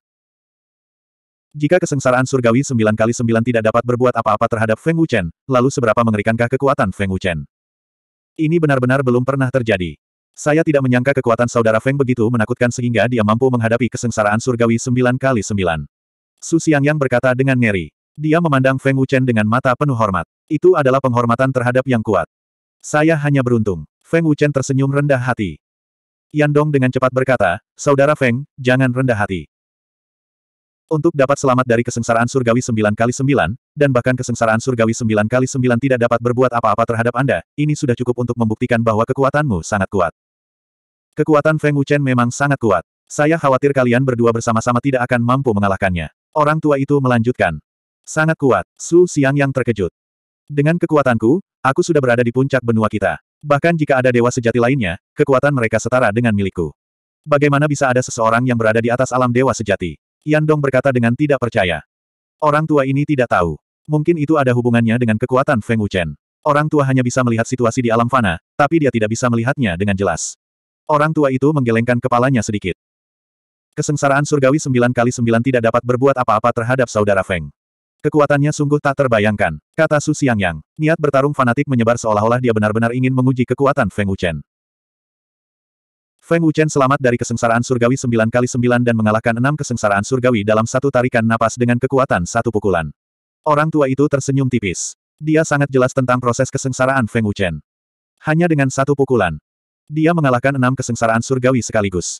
Jika kesengsaraan surgawi 9 kali 9 tidak dapat berbuat apa-apa terhadap Feng Wuchen, lalu seberapa mengerikankah kekuatan Feng Wuchen? Ini benar-benar belum pernah terjadi. Saya tidak menyangka kekuatan saudara Feng begitu menakutkan sehingga dia mampu menghadapi kesengsaraan surgawi sembilan kali sembilan. Su Xiangyang berkata dengan ngeri. Dia memandang Feng Wuchen dengan mata penuh hormat. Itu adalah penghormatan terhadap yang kuat. Saya hanya beruntung. Feng Wuchen tersenyum rendah hati. Yan Dong dengan cepat berkata, Saudara Feng, jangan rendah hati. Untuk dapat selamat dari kesengsaraan surgawi sembilan kali sembilan dan bahkan kesengsaraan surgawi sembilan kali sembilan tidak dapat berbuat apa-apa terhadap Anda, ini sudah cukup untuk membuktikan bahwa kekuatanmu sangat kuat. Kekuatan Feng Wuchen memang sangat kuat. Saya khawatir kalian berdua bersama-sama tidak akan mampu mengalahkannya. Orang tua itu melanjutkan. Sangat kuat, Su Xiang yang terkejut. Dengan kekuatanku, aku sudah berada di puncak benua kita. Bahkan jika ada dewa sejati lainnya, kekuatan mereka setara dengan milikku. Bagaimana bisa ada seseorang yang berada di atas alam dewa sejati? Yan Dong berkata dengan tidak percaya. Orang tua ini tidak tahu. Mungkin itu ada hubungannya dengan kekuatan Feng Wuchen. Orang tua hanya bisa melihat situasi di alam fana, tapi dia tidak bisa melihatnya dengan jelas. Orang tua itu menggelengkan kepalanya sedikit. Kesengsaraan surgawi sembilan kali sembilan tidak dapat berbuat apa-apa terhadap saudara Feng. Kekuatannya sungguh tak terbayangkan, kata Su Xiangyang. Niat bertarung fanatik menyebar seolah-olah dia benar-benar ingin menguji kekuatan Feng Wuchen. Feng Wuchen selamat dari kesengsaraan surgawi sembilan kali sembilan dan mengalahkan enam kesengsaraan surgawi dalam satu tarikan napas dengan kekuatan satu pukulan. Orang tua itu tersenyum tipis. Dia sangat jelas tentang proses kesengsaraan Feng Wuchen. Hanya dengan satu pukulan, dia mengalahkan enam kesengsaraan surgawi sekaligus.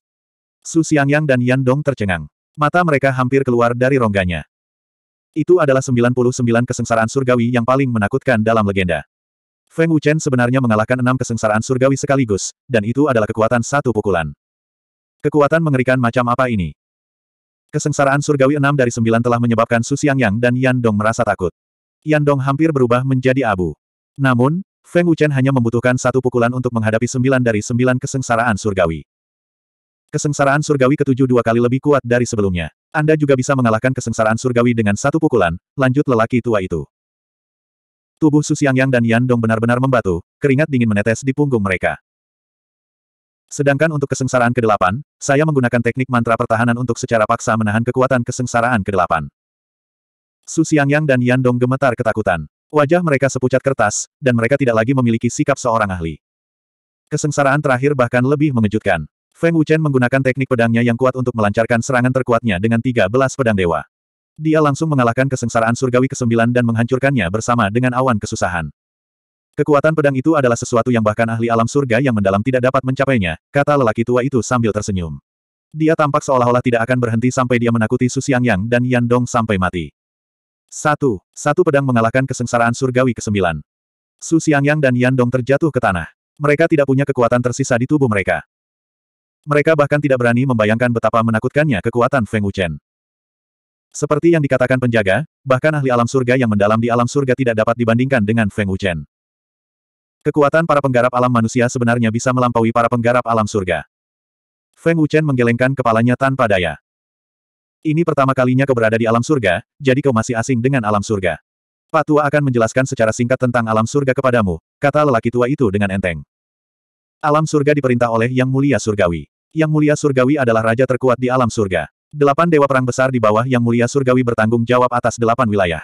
Su Xiangyang dan Yan Dong tercengang. Mata mereka hampir keluar dari rongganya. Itu adalah 99 kesengsaraan surgawi yang paling menakutkan dalam legenda. Feng Wuchen sebenarnya mengalahkan enam kesengsaraan surgawi sekaligus, dan itu adalah kekuatan satu pukulan. Kekuatan mengerikan macam apa ini? Kesengsaraan surgawi enam dari sembilan telah menyebabkan Su Xiangyang dan Yan Dong merasa takut. Yan Dong hampir berubah menjadi abu. Namun, Feng Wuchen hanya membutuhkan satu pukulan untuk menghadapi sembilan dari sembilan kesengsaraan surgawi. Kesengsaraan surgawi ketujuh dua kali lebih kuat dari sebelumnya. Anda juga bisa mengalahkan kesengsaraan surgawi dengan satu pukulan, lanjut lelaki tua itu. Tubuh Su Xiangyang dan Yan Dong benar-benar membatu, keringat dingin menetes di punggung mereka. Sedangkan untuk kesengsaraan ke-8, saya menggunakan teknik mantra pertahanan untuk secara paksa menahan kekuatan kesengsaraan ke-8. Su Xiangyang dan Yan Dong gemetar ketakutan. Wajah mereka sepucat kertas, dan mereka tidak lagi memiliki sikap seorang ahli. Kesengsaraan terakhir bahkan lebih mengejutkan. Feng Wuchen menggunakan teknik pedangnya yang kuat untuk melancarkan serangan terkuatnya dengan tiga belas pedang dewa. Dia langsung mengalahkan kesengsaraan surgawi ke-9 dan menghancurkannya bersama dengan awan kesusahan. Kekuatan pedang itu adalah sesuatu yang bahkan ahli alam surga yang mendalam tidak dapat mencapainya, kata lelaki tua itu sambil tersenyum. Dia tampak seolah-olah tidak akan berhenti sampai dia menakuti Su Xiangyang dan Yan Dong sampai mati. Satu, satu pedang mengalahkan kesengsaraan surgawi ke-9. Su Xiangyang dan Yan Dong terjatuh ke tanah. Mereka tidak punya kekuatan tersisa di tubuh mereka. Mereka bahkan tidak berani membayangkan betapa menakutkannya kekuatan Feng Wuchen. Seperti yang dikatakan penjaga, bahkan ahli alam surga yang mendalam di alam surga tidak dapat dibandingkan dengan Feng Wuchen. Kekuatan para penggarap alam manusia sebenarnya bisa melampaui para penggarap alam surga. Feng Wuchen menggelengkan kepalanya tanpa daya. Ini pertama kalinya kau berada di alam surga, jadi kau masih asing dengan alam surga. Pak tua akan menjelaskan secara singkat tentang alam surga kepadamu, kata lelaki tua itu dengan enteng. Alam surga diperintah oleh Yang Mulia Surgawi. Yang Mulia Surgawi adalah raja terkuat di alam surga. Delapan dewa perang besar di bawah Yang Mulia Surgawi bertanggung jawab atas delapan wilayah.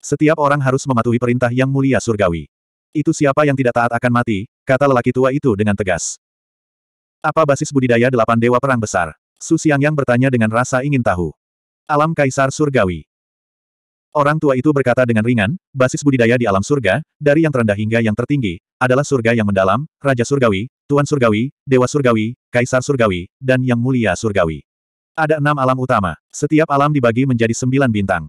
Setiap orang harus mematuhi perintah Yang Mulia Surgawi. Itu siapa yang tidak taat akan mati, kata lelaki tua itu dengan tegas. Apa basis budidaya delapan dewa perang besar? Su yang bertanya dengan rasa ingin tahu. Alam Kaisar Surgawi. Orang tua itu berkata dengan ringan, basis budidaya di alam surga, dari yang terendah hingga yang tertinggi, adalah surga yang mendalam, Raja Surgawi, Tuan Surgawi, Dewa Surgawi, Kaisar Surgawi, dan Yang Mulia Surgawi. Ada enam alam utama. Setiap alam dibagi menjadi sembilan bintang.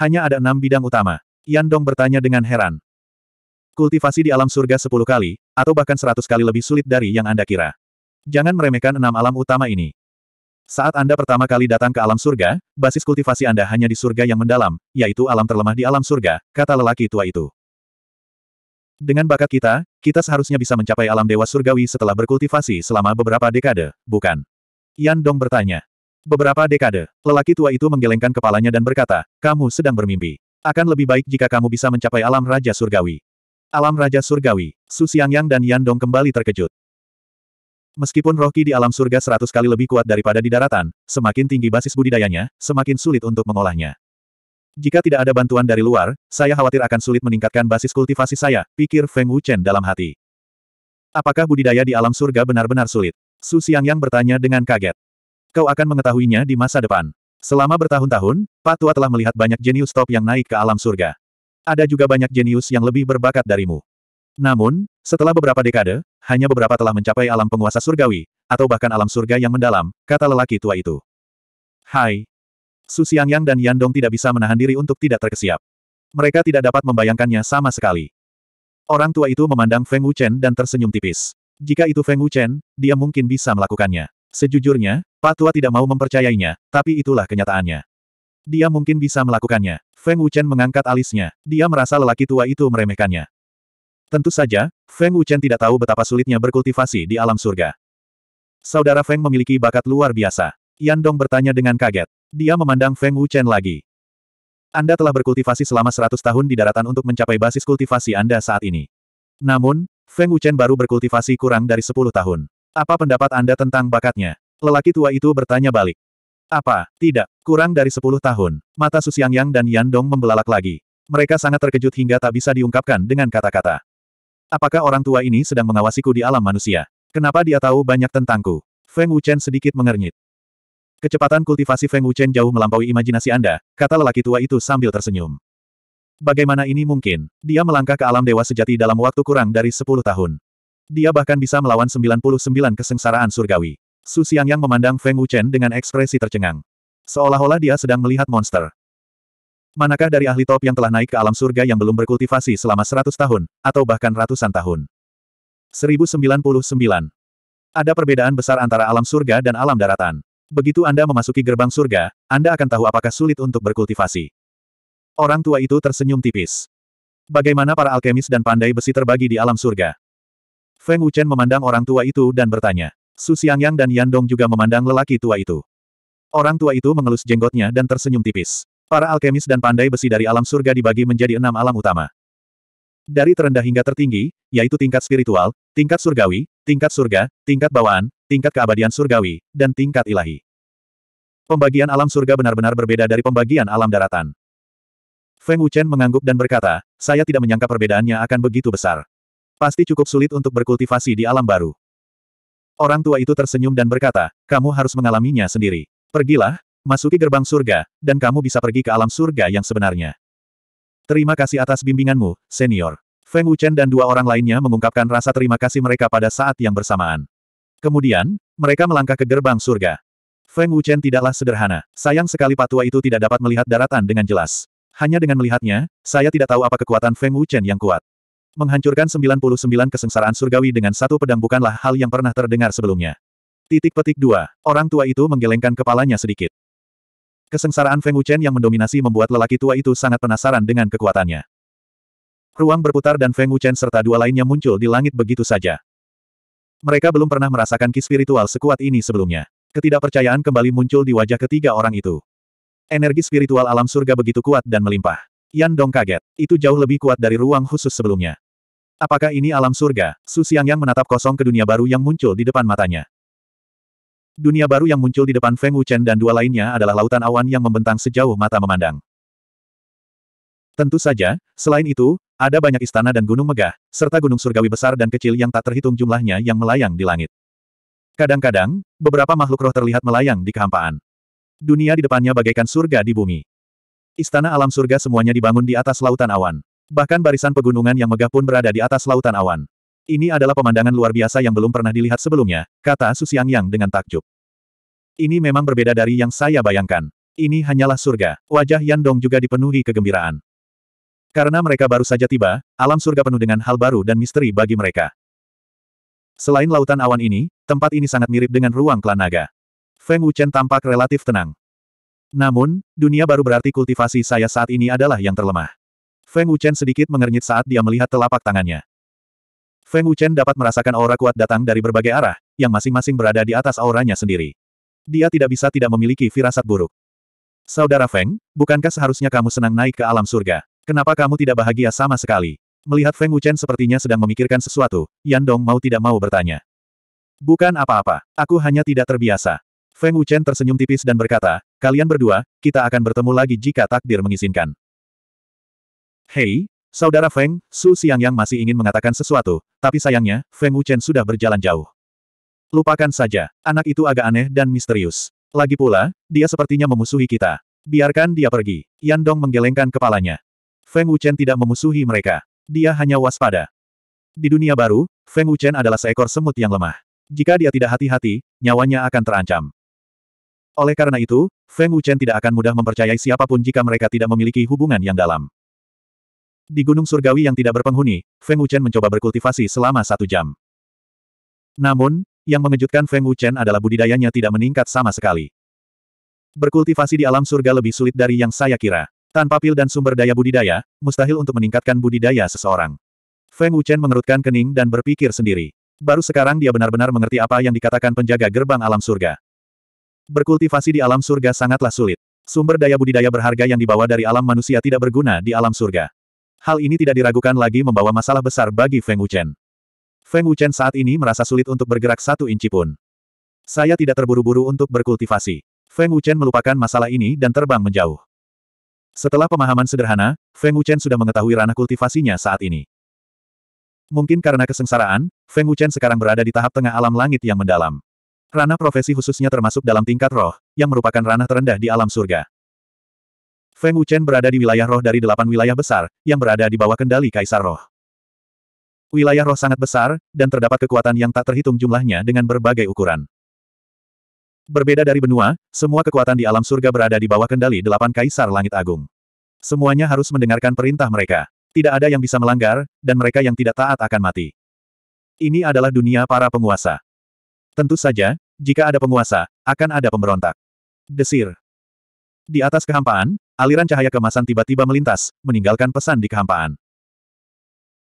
Hanya ada enam bidang utama. Yandong bertanya dengan heran. Kultivasi di alam surga sepuluh kali, atau bahkan seratus kali lebih sulit dari yang Anda kira. Jangan meremehkan enam alam utama ini. Saat Anda pertama kali datang ke alam surga, basis kultivasi Anda hanya di surga yang mendalam, yaitu alam terlemah di alam surga, kata lelaki tua itu. Dengan bakat kita, kita seharusnya bisa mencapai alam dewa surgawi setelah berkultivasi selama beberapa dekade, bukan? Yan Dong bertanya. Beberapa dekade, lelaki tua itu menggelengkan kepalanya dan berkata, kamu sedang bermimpi. Akan lebih baik jika kamu bisa mencapai alam raja surgawi. Alam Raja Surgawi, Su Xiangyang dan Yan Dong kembali terkejut. Meskipun Rocky di alam surga seratus kali lebih kuat daripada di daratan, semakin tinggi basis budidayanya, semakin sulit untuk mengolahnya. Jika tidak ada bantuan dari luar, saya khawatir akan sulit meningkatkan basis kultivasi saya, pikir Feng Wuchen dalam hati. Apakah budidaya di alam surga benar-benar sulit? Su Yang bertanya dengan kaget. Kau akan mengetahuinya di masa depan. Selama bertahun-tahun, Pak Tua telah melihat banyak jenius top yang naik ke alam surga. Ada juga banyak jenius yang lebih berbakat darimu. Namun, setelah beberapa dekade, hanya beberapa telah mencapai alam penguasa surgawi, atau bahkan alam surga yang mendalam, kata lelaki tua itu. Hai. Su Xiangyang dan Yandong tidak bisa menahan diri untuk tidak terkesiap. Mereka tidak dapat membayangkannya sama sekali. Orang tua itu memandang Feng Wuchen dan tersenyum tipis. Jika itu Feng Wuchen, dia mungkin bisa melakukannya. Sejujurnya, Pak Tua tidak mau mempercayainya, tapi itulah kenyataannya. Dia mungkin bisa melakukannya. Feng Wuchen mengangkat alisnya. Dia merasa lelaki tua itu meremehkannya. Tentu saja, Feng Wuchen tidak tahu betapa sulitnya berkultivasi di alam surga. Saudara Feng memiliki bakat luar biasa. Yan Dong bertanya dengan kaget. Dia memandang Feng Wuchen lagi. Anda telah berkultivasi selama 100 tahun di daratan untuk mencapai basis kultivasi Anda saat ini. Namun, Feng Wuchen baru berkultivasi kurang dari 10 tahun. Apa pendapat Anda tentang bakatnya? Lelaki tua itu bertanya balik. Apa? Tidak, kurang dari 10 tahun. Mata Susiang Yang dan Yan Dong membelalak lagi. Mereka sangat terkejut hingga tak bisa diungkapkan dengan kata-kata. Apakah orang tua ini sedang mengawasiku di alam manusia? Kenapa dia tahu banyak tentangku? Feng Wuchen sedikit mengernyit. Kecepatan kultivasi Feng Wuchen jauh melampaui imajinasi Anda, kata lelaki tua itu sambil tersenyum. Bagaimana ini mungkin? Dia melangkah ke alam dewa sejati dalam waktu kurang dari 10 tahun. Dia bahkan bisa melawan 99 kesengsaraan surgawi. Su yang memandang Feng Wuchen dengan ekspresi tercengang. Seolah-olah dia sedang melihat monster. Manakah dari ahli top yang telah naik ke alam surga yang belum berkultivasi selama seratus tahun, atau bahkan ratusan tahun? 1099. Ada perbedaan besar antara alam surga dan alam daratan. Begitu Anda memasuki gerbang surga, Anda akan tahu apakah sulit untuk berkultivasi. Orang tua itu tersenyum tipis. Bagaimana para alkemis dan pandai besi terbagi di alam surga? Feng Wuchen memandang orang tua itu dan bertanya. Su Xiangyang dan Yan Dong juga memandang lelaki tua itu. Orang tua itu mengelus jenggotnya dan tersenyum tipis. Para alkemis dan pandai besi dari alam surga dibagi menjadi enam alam utama. Dari terendah hingga tertinggi, yaitu tingkat spiritual, tingkat surgawi, tingkat surga, tingkat bawaan, tingkat keabadian surgawi, dan tingkat ilahi. Pembagian alam surga benar-benar berbeda dari pembagian alam daratan. Feng Wuchen mengangguk dan berkata, saya tidak menyangka perbedaannya akan begitu besar. Pasti cukup sulit untuk berkultivasi di alam baru. Orang tua itu tersenyum dan berkata, kamu harus mengalaminya sendiri. Pergilah, masuki gerbang surga, dan kamu bisa pergi ke alam surga yang sebenarnya. Terima kasih atas bimbinganmu, senior. Feng Wuchen dan dua orang lainnya mengungkapkan rasa terima kasih mereka pada saat yang bersamaan. Kemudian, mereka melangkah ke gerbang surga. Feng Wuchen tidaklah sederhana. Sayang sekali patua itu tidak dapat melihat daratan dengan jelas. Hanya dengan melihatnya, saya tidak tahu apa kekuatan Feng Wuchen yang kuat. Menghancurkan 99 kesengsaraan surgawi dengan satu pedang bukanlah hal yang pernah terdengar sebelumnya. Titik petik dua, orang tua itu menggelengkan kepalanya sedikit. Kesengsaraan Feng Wuchen yang mendominasi membuat lelaki tua itu sangat penasaran dengan kekuatannya. Ruang berputar dan Feng Wuchen serta dua lainnya muncul di langit begitu saja. Mereka belum pernah merasakan ki spiritual sekuat ini sebelumnya. Ketidakpercayaan kembali muncul di wajah ketiga orang itu. Energi spiritual alam surga begitu kuat dan melimpah. Yan Dong kaget. Itu jauh lebih kuat dari ruang khusus sebelumnya. Apakah ini alam surga? Su yang menatap kosong ke dunia baru yang muncul di depan matanya. Dunia baru yang muncul di depan Feng Wuchen dan dua lainnya adalah lautan awan yang membentang sejauh mata memandang. Tentu saja, selain itu, ada banyak istana dan gunung megah, serta gunung surgawi besar dan kecil yang tak terhitung jumlahnya yang melayang di langit. Kadang-kadang, beberapa makhluk roh terlihat melayang di kehampaan. Dunia di depannya bagaikan surga di bumi. Istana alam surga semuanya dibangun di atas lautan awan. Bahkan barisan pegunungan yang megah pun berada di atas lautan awan. Ini adalah pemandangan luar biasa yang belum pernah dilihat sebelumnya, kata Su Xiang Yang dengan takjub. Ini memang berbeda dari yang saya bayangkan. Ini hanyalah surga. Wajah Yan Dong juga dipenuhi kegembiraan. Karena mereka baru saja tiba, alam surga penuh dengan hal baru dan misteri bagi mereka. Selain lautan awan ini, tempat ini sangat mirip dengan ruang klan naga. Feng Wuchen tampak relatif tenang. Namun, dunia baru berarti kultivasi saya saat ini adalah yang terlemah. Feng Wuchen sedikit mengernyit saat dia melihat telapak tangannya. Feng Wuchen dapat merasakan aura kuat datang dari berbagai arah, yang masing-masing berada di atas auranya sendiri. Dia tidak bisa tidak memiliki firasat buruk. Saudara Feng, bukankah seharusnya kamu senang naik ke alam surga? Kenapa kamu tidak bahagia sama sekali? Melihat Feng Wuchen sepertinya sedang memikirkan sesuatu, Yan Dong mau tidak mau bertanya. Bukan apa-apa, aku hanya tidak terbiasa. Feng Wuchen tersenyum tipis dan berkata, kalian berdua, kita akan bertemu lagi jika takdir mengizinkan. Hei, Saudara Feng, Su yang masih ingin mengatakan sesuatu, tapi sayangnya, Feng Wuchen sudah berjalan jauh. Lupakan saja, anak itu agak aneh dan misterius. Lagi pula, dia sepertinya memusuhi kita. Biarkan dia pergi. Yan Dong menggelengkan kepalanya. Feng Wuchen tidak memusuhi mereka. Dia hanya waspada. Di dunia baru, Feng Wuchen adalah seekor semut yang lemah. Jika dia tidak hati-hati, nyawanya akan terancam. Oleh karena itu, Feng Wuchen tidak akan mudah mempercayai siapapun jika mereka tidak memiliki hubungan yang dalam. Di Gunung Surgawi yang tidak berpenghuni, Feng Wuchen mencoba berkultivasi selama satu jam. Namun, yang mengejutkan Feng Wuchen adalah budidayanya tidak meningkat sama sekali. Berkultivasi di alam surga lebih sulit dari yang saya kira. Tanpa pil dan sumber daya budidaya, mustahil untuk meningkatkan budidaya seseorang. Feng Wuchen mengerutkan kening dan berpikir sendiri. Baru sekarang dia benar-benar mengerti apa yang dikatakan penjaga gerbang alam surga. Berkultivasi di alam surga sangatlah sulit. Sumber daya budidaya berharga yang dibawa dari alam manusia tidak berguna di alam surga. Hal ini tidak diragukan lagi membawa masalah besar bagi Feng Wuchen. Feng Wuchen saat ini merasa sulit untuk bergerak satu inci pun. Saya tidak terburu-buru untuk berkultivasi. Feng Wuchen melupakan masalah ini dan terbang menjauh. Setelah pemahaman sederhana, Feng Wuchen sudah mengetahui ranah kultivasinya saat ini. Mungkin karena kesengsaraan, Feng Wuchen sekarang berada di tahap tengah alam langit yang mendalam. Ranah profesi khususnya termasuk dalam tingkat roh, yang merupakan ranah terendah di alam surga. Feng Wuchen berada di wilayah roh dari delapan wilayah besar, yang berada di bawah kendali Kaisar Roh. Wilayah roh sangat besar, dan terdapat kekuatan yang tak terhitung jumlahnya dengan berbagai ukuran. Berbeda dari benua, semua kekuatan di alam surga berada di bawah kendali delapan Kaisar Langit Agung. Semuanya harus mendengarkan perintah mereka. Tidak ada yang bisa melanggar, dan mereka yang tidak taat akan mati. Ini adalah dunia para penguasa. Tentu saja, jika ada penguasa, akan ada pemberontak. Desir. Di atas kehampaan, aliran cahaya kemasan tiba-tiba melintas, meninggalkan pesan di kehampaan.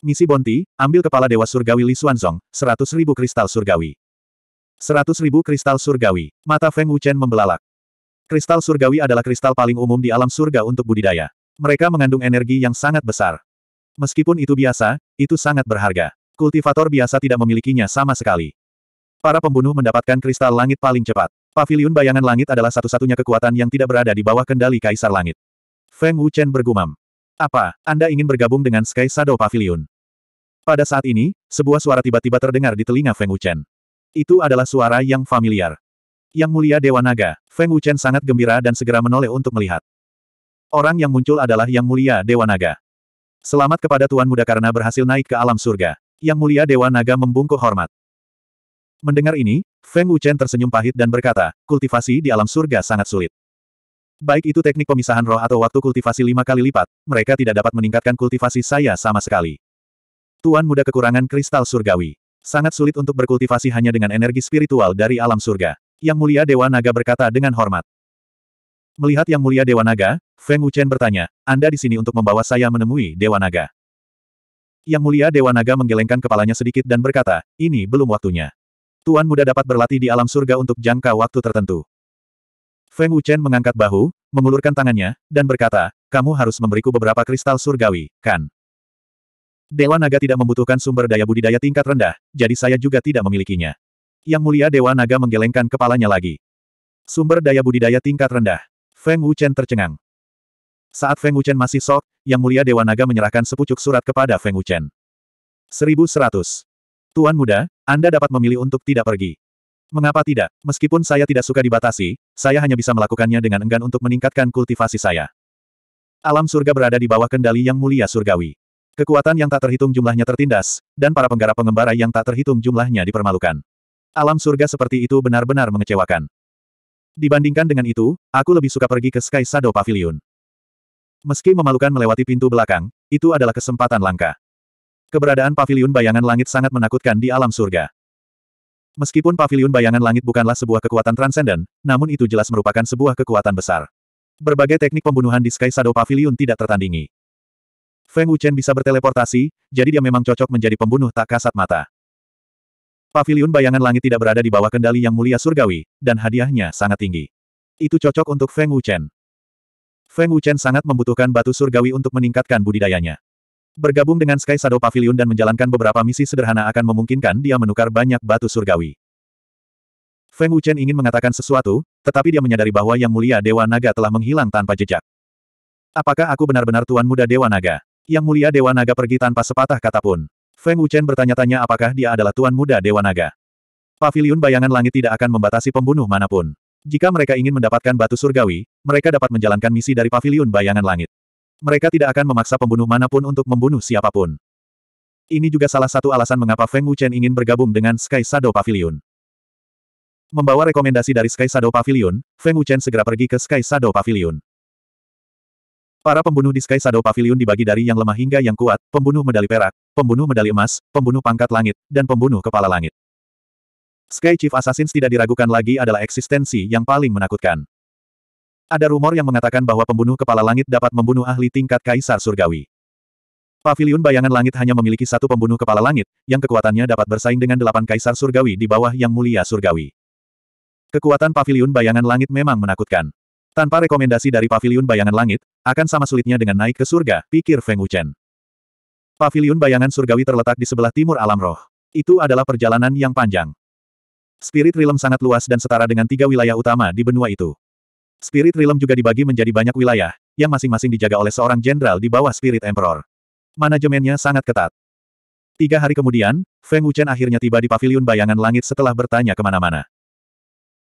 Misi Bonti, ambil kepala Dewa Surgawi Li Xuanzong, seratus ribu kristal surgawi. Seratus ribu kristal surgawi. Mata Feng Wuchen membelalak. Kristal surgawi adalah kristal paling umum di alam surga untuk budidaya. Mereka mengandung energi yang sangat besar. Meskipun itu biasa, itu sangat berharga. Kultivator biasa tidak memilikinya sama sekali. Para pembunuh mendapatkan kristal langit paling cepat. Pavilion bayangan langit adalah satu-satunya kekuatan yang tidak berada di bawah kendali Kaisar Langit. Feng Wuchen bergumam. Apa, Anda ingin bergabung dengan Sky Shadow Pavilion? Pada saat ini, sebuah suara tiba-tiba terdengar di telinga Feng Wuchen. Itu adalah suara yang familiar. Yang mulia Dewa Naga, Feng Wuchen sangat gembira dan segera menoleh untuk melihat. Orang yang muncul adalah Yang Mulia Dewa Naga. Selamat kepada Tuan Muda karena berhasil naik ke alam surga. Yang Mulia Dewa Naga membungkuk hormat. Mendengar ini, Feng Wuchen tersenyum pahit dan berkata, kultivasi di alam surga sangat sulit. Baik itu teknik pemisahan roh atau waktu kultivasi lima kali lipat, mereka tidak dapat meningkatkan kultivasi saya sama sekali. Tuan muda kekurangan kristal surgawi. Sangat sulit untuk berkultivasi hanya dengan energi spiritual dari alam surga. Yang mulia Dewa Naga berkata dengan hormat. Melihat Yang Mulia Dewa Naga, Feng Wuchen bertanya, Anda di sini untuk membawa saya menemui Dewa Naga. Yang Mulia Dewa Naga menggelengkan kepalanya sedikit dan berkata, ini belum waktunya. Tuan muda dapat berlatih di alam surga untuk jangka waktu tertentu. Feng Wuchen mengangkat bahu, mengulurkan tangannya, dan berkata, kamu harus memberiku beberapa kristal surgawi, kan? Dewa Naga tidak membutuhkan sumber daya budidaya tingkat rendah, jadi saya juga tidak memilikinya. Yang mulia Dewa Naga menggelengkan kepalanya lagi. Sumber daya budidaya tingkat rendah. Feng Wuchen tercengang. Saat Feng Wuchen masih sok, Yang Mulia Dewa Naga menyerahkan sepucuk surat kepada Feng Wuchen. 1100. Tuan muda, Anda dapat memilih untuk tidak pergi. Mengapa tidak? Meskipun saya tidak suka dibatasi, saya hanya bisa melakukannya dengan enggan untuk meningkatkan kultivasi saya. Alam surga berada di bawah kendali yang mulia surgawi. Kekuatan yang tak terhitung jumlahnya tertindas, dan para penggarap pengembara yang tak terhitung jumlahnya dipermalukan. Alam surga seperti itu benar-benar mengecewakan. Dibandingkan dengan itu, aku lebih suka pergi ke Sky Shadow Pavilion. Meski memalukan melewati pintu belakang, itu adalah kesempatan langka. Keberadaan paviliun bayangan langit sangat menakutkan di alam surga. Meskipun paviliun bayangan langit bukanlah sebuah kekuatan transenden, namun itu jelas merupakan sebuah kekuatan besar. Berbagai teknik pembunuhan di Sky Shadow Pavilion tidak tertandingi. Feng Wuchen bisa berteleportasi, jadi dia memang cocok menjadi pembunuh tak kasat mata. Paviliun bayangan langit tidak berada di bawah kendali yang mulia surgawi, dan hadiahnya sangat tinggi. Itu cocok untuk Feng Wuchen. Feng Wuchen sangat membutuhkan batu surgawi untuk meningkatkan budidayanya. Bergabung dengan Sky Shadow Pavilion dan menjalankan beberapa misi sederhana akan memungkinkan dia menukar banyak batu surgawi. Feng Wuchen ingin mengatakan sesuatu, tetapi dia menyadari bahwa Yang Mulia Dewa Naga telah menghilang tanpa jejak. Apakah aku benar-benar Tuan Muda Dewa Naga? Yang Mulia Dewa Naga pergi tanpa sepatah kata pun. Feng Wuchen bertanya-tanya apakah dia adalah Tuan Muda Dewa Naga. Pavilion bayangan langit tidak akan membatasi pembunuh manapun. Jika mereka ingin mendapatkan batu surgawi, mereka dapat menjalankan misi dari pavilion bayangan langit. Mereka tidak akan memaksa pembunuh manapun untuk membunuh siapapun. Ini juga salah satu alasan mengapa Feng Wuchen ingin bergabung dengan Sky Shadow Pavilion. Membawa rekomendasi dari Sky Shadow Pavilion, Feng Wuchen segera pergi ke Sky Shadow Pavilion. Para pembunuh di Sky Shadow Pavilion dibagi dari yang lemah hingga yang kuat, pembunuh medali perak, pembunuh medali emas, pembunuh pangkat langit, dan pembunuh kepala langit. Sky Chief Assassins tidak diragukan lagi adalah eksistensi yang paling menakutkan. Ada rumor yang mengatakan bahwa pembunuh kepala langit dapat membunuh ahli tingkat kaisar surgawi. Pavilion bayangan langit hanya memiliki satu pembunuh kepala langit, yang kekuatannya dapat bersaing dengan delapan kaisar surgawi di bawah yang mulia surgawi. Kekuatan pavilion bayangan langit memang menakutkan. Tanpa rekomendasi dari pavilion bayangan langit, akan sama sulitnya dengan naik ke surga, pikir Feng Wuchen. Pavilion bayangan surgawi terletak di sebelah timur alam roh. Itu adalah perjalanan yang panjang. Spirit Realm sangat luas dan setara dengan tiga wilayah utama di benua itu. Spirit Realm juga dibagi menjadi banyak wilayah, yang masing-masing dijaga oleh seorang jenderal di bawah Spirit Emperor. Manajemennya sangat ketat. Tiga hari kemudian, Feng Wuchen akhirnya tiba di Paviliun Bayangan Langit setelah bertanya kemana-mana.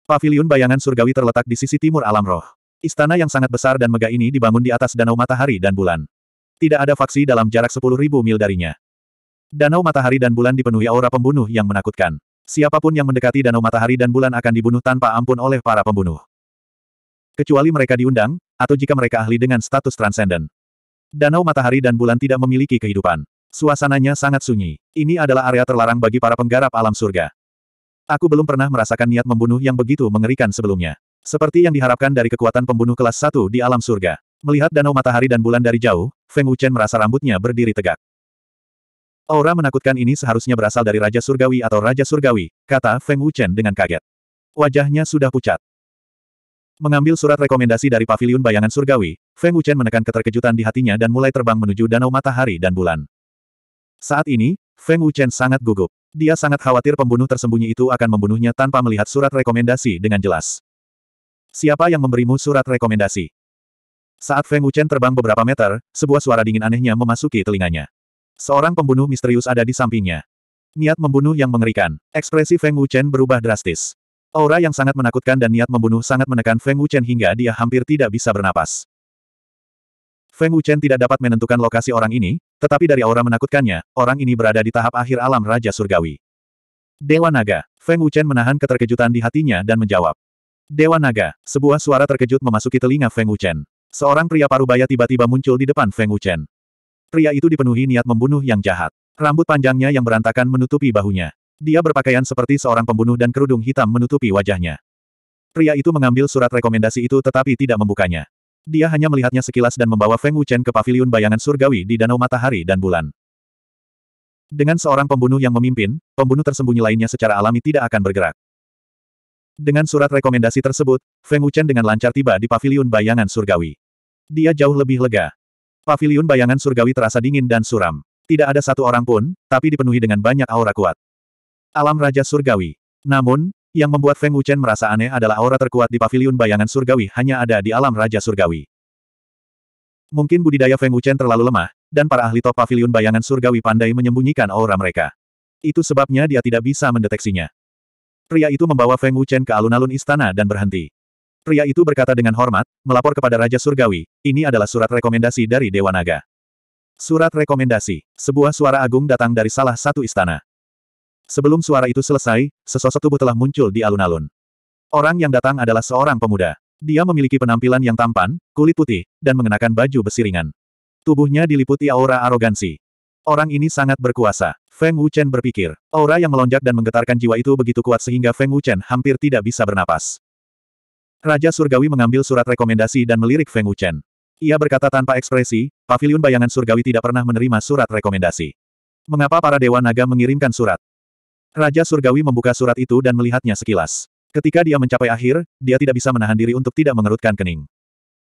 Paviliun Bayangan Surgawi terletak di sisi timur alam roh. Istana yang sangat besar dan megah ini dibangun di atas danau matahari dan bulan. Tidak ada faksi dalam jarak 10.000 mil darinya. Danau matahari dan bulan dipenuhi aura pembunuh yang menakutkan. Siapapun yang mendekati danau matahari dan bulan akan dibunuh tanpa ampun oleh para pembunuh. Kecuali mereka diundang, atau jika mereka ahli dengan status transenden. Danau matahari dan bulan tidak memiliki kehidupan. Suasananya sangat sunyi. Ini adalah area terlarang bagi para penggarap alam surga. Aku belum pernah merasakan niat membunuh yang begitu mengerikan sebelumnya. Seperti yang diharapkan dari kekuatan pembunuh kelas 1 di alam surga. Melihat danau matahari dan bulan dari jauh, Feng Wuchen merasa rambutnya berdiri tegak. Aura menakutkan ini seharusnya berasal dari Raja Surgawi atau Raja Surgawi, kata Feng Wuchen dengan kaget. Wajahnya sudah pucat. Mengambil surat rekomendasi dari paviliun bayangan surgawi, Feng Wuchen menekan keterkejutan di hatinya dan mulai terbang menuju danau matahari dan bulan. Saat ini, Feng Wuchen sangat gugup. Dia sangat khawatir pembunuh tersembunyi itu akan membunuhnya tanpa melihat surat rekomendasi dengan jelas. Siapa yang memberimu surat rekomendasi? Saat Feng Wuchen terbang beberapa meter, sebuah suara dingin anehnya memasuki telinganya. Seorang pembunuh misterius ada di sampingnya. Niat membunuh yang mengerikan. Ekspresi Feng Wuchen berubah drastis. Aura yang sangat menakutkan dan niat membunuh sangat menekan Feng Wuchen hingga dia hampir tidak bisa bernapas. Feng Wuchen tidak dapat menentukan lokasi orang ini, tetapi dari aura menakutkannya, orang ini berada di tahap akhir alam Raja Surgawi. Dewa Naga, Feng Wuchen menahan keterkejutan di hatinya dan menjawab. Dewa Naga, sebuah suara terkejut memasuki telinga Feng Wuchen. Seorang pria parubaya tiba-tiba muncul di depan Feng Wuchen. Pria itu dipenuhi niat membunuh yang jahat. Rambut panjangnya yang berantakan menutupi bahunya. Dia berpakaian seperti seorang pembunuh dan kerudung hitam menutupi wajahnya. Pria itu mengambil surat rekomendasi itu tetapi tidak membukanya. Dia hanya melihatnya sekilas dan membawa Feng Wuchen ke paviliun bayangan surgawi di Danau Matahari dan Bulan. Dengan seorang pembunuh yang memimpin, pembunuh tersembunyi lainnya secara alami tidak akan bergerak. Dengan surat rekomendasi tersebut, Feng Wuchen dengan lancar tiba di paviliun bayangan surgawi. Dia jauh lebih lega. Paviliun bayangan surgawi terasa dingin dan suram. Tidak ada satu orang pun, tapi dipenuhi dengan banyak aura kuat alam Raja Surgawi. Namun, yang membuat Feng Wuchen merasa aneh adalah aura terkuat di paviliun bayangan surgawi hanya ada di alam Raja Surgawi. Mungkin budidaya Feng Wuchen terlalu lemah, dan para ahli top paviliun bayangan surgawi pandai menyembunyikan aura mereka. Itu sebabnya dia tidak bisa mendeteksinya. Pria itu membawa Feng Wuchen ke alun-alun istana dan berhenti. Pria itu berkata dengan hormat, melapor kepada Raja Surgawi, ini adalah surat rekomendasi dari Dewa Naga. Surat rekomendasi, sebuah suara agung datang dari salah satu istana. Sebelum suara itu selesai, sesosok tubuh telah muncul di alun-alun. Orang yang datang adalah seorang pemuda. Dia memiliki penampilan yang tampan, kulit putih, dan mengenakan baju besiringan. Tubuhnya diliputi aura arogansi. Orang ini sangat berkuasa. Feng Wuchen berpikir, aura yang melonjak dan menggetarkan jiwa itu begitu kuat sehingga Feng Wuchen hampir tidak bisa bernapas. Raja Surgawi mengambil surat rekomendasi dan melirik Feng Wuchen. Ia berkata tanpa ekspresi, pavilion bayangan Surgawi tidak pernah menerima surat rekomendasi. Mengapa para Dewa Naga mengirimkan surat? Raja Surgawi membuka surat itu dan melihatnya sekilas. Ketika dia mencapai akhir, dia tidak bisa menahan diri untuk tidak mengerutkan kening.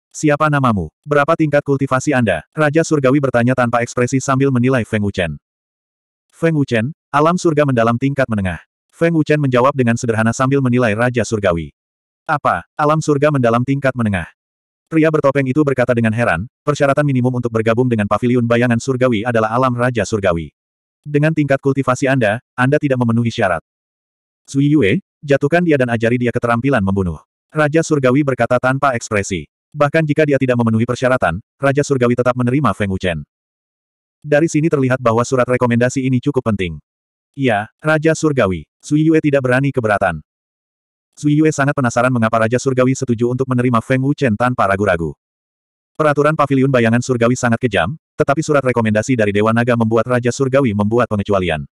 Siapa namamu? Berapa tingkat kultivasi Anda? Raja Surgawi bertanya tanpa ekspresi sambil menilai Feng Wuchen. Feng Wuchen, alam surga mendalam tingkat menengah. Feng Wuchen menjawab dengan sederhana sambil menilai Raja Surgawi. Apa, alam surga mendalam tingkat menengah? Pria bertopeng itu berkata dengan heran, persyaratan minimum untuk bergabung dengan Paviliun bayangan surgawi adalah alam Raja Surgawi. Dengan tingkat kultivasi Anda, Anda tidak memenuhi syarat. Sui Yue, jatuhkan dia dan ajari dia keterampilan membunuh. Raja Surgawi berkata tanpa ekspresi. Bahkan jika dia tidak memenuhi persyaratan, Raja Surgawi tetap menerima Feng Wuchen. Dari sini terlihat bahwa surat rekomendasi ini cukup penting. Iya, Raja Surgawi. Sui Yue tidak berani keberatan. Sui Yue sangat penasaran mengapa Raja Surgawi setuju untuk menerima Feng Wuchen tanpa ragu-ragu. Peraturan paviliun bayangan surgawi sangat kejam, tetapi surat rekomendasi dari Dewa Naga membuat Raja Surgawi membuat pengecualian.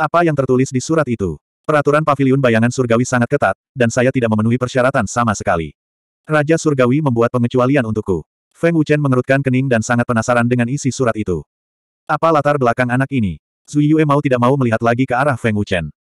Apa yang tertulis di surat itu? Peraturan paviliun bayangan surgawi sangat ketat, dan saya tidak memenuhi persyaratan sama sekali. Raja Surgawi membuat pengecualian untukku. Feng Wuchen mengerutkan kening dan sangat penasaran dengan isi surat itu. Apa latar belakang anak ini? Zuyue mau tidak mau melihat lagi ke arah Feng Wuchen.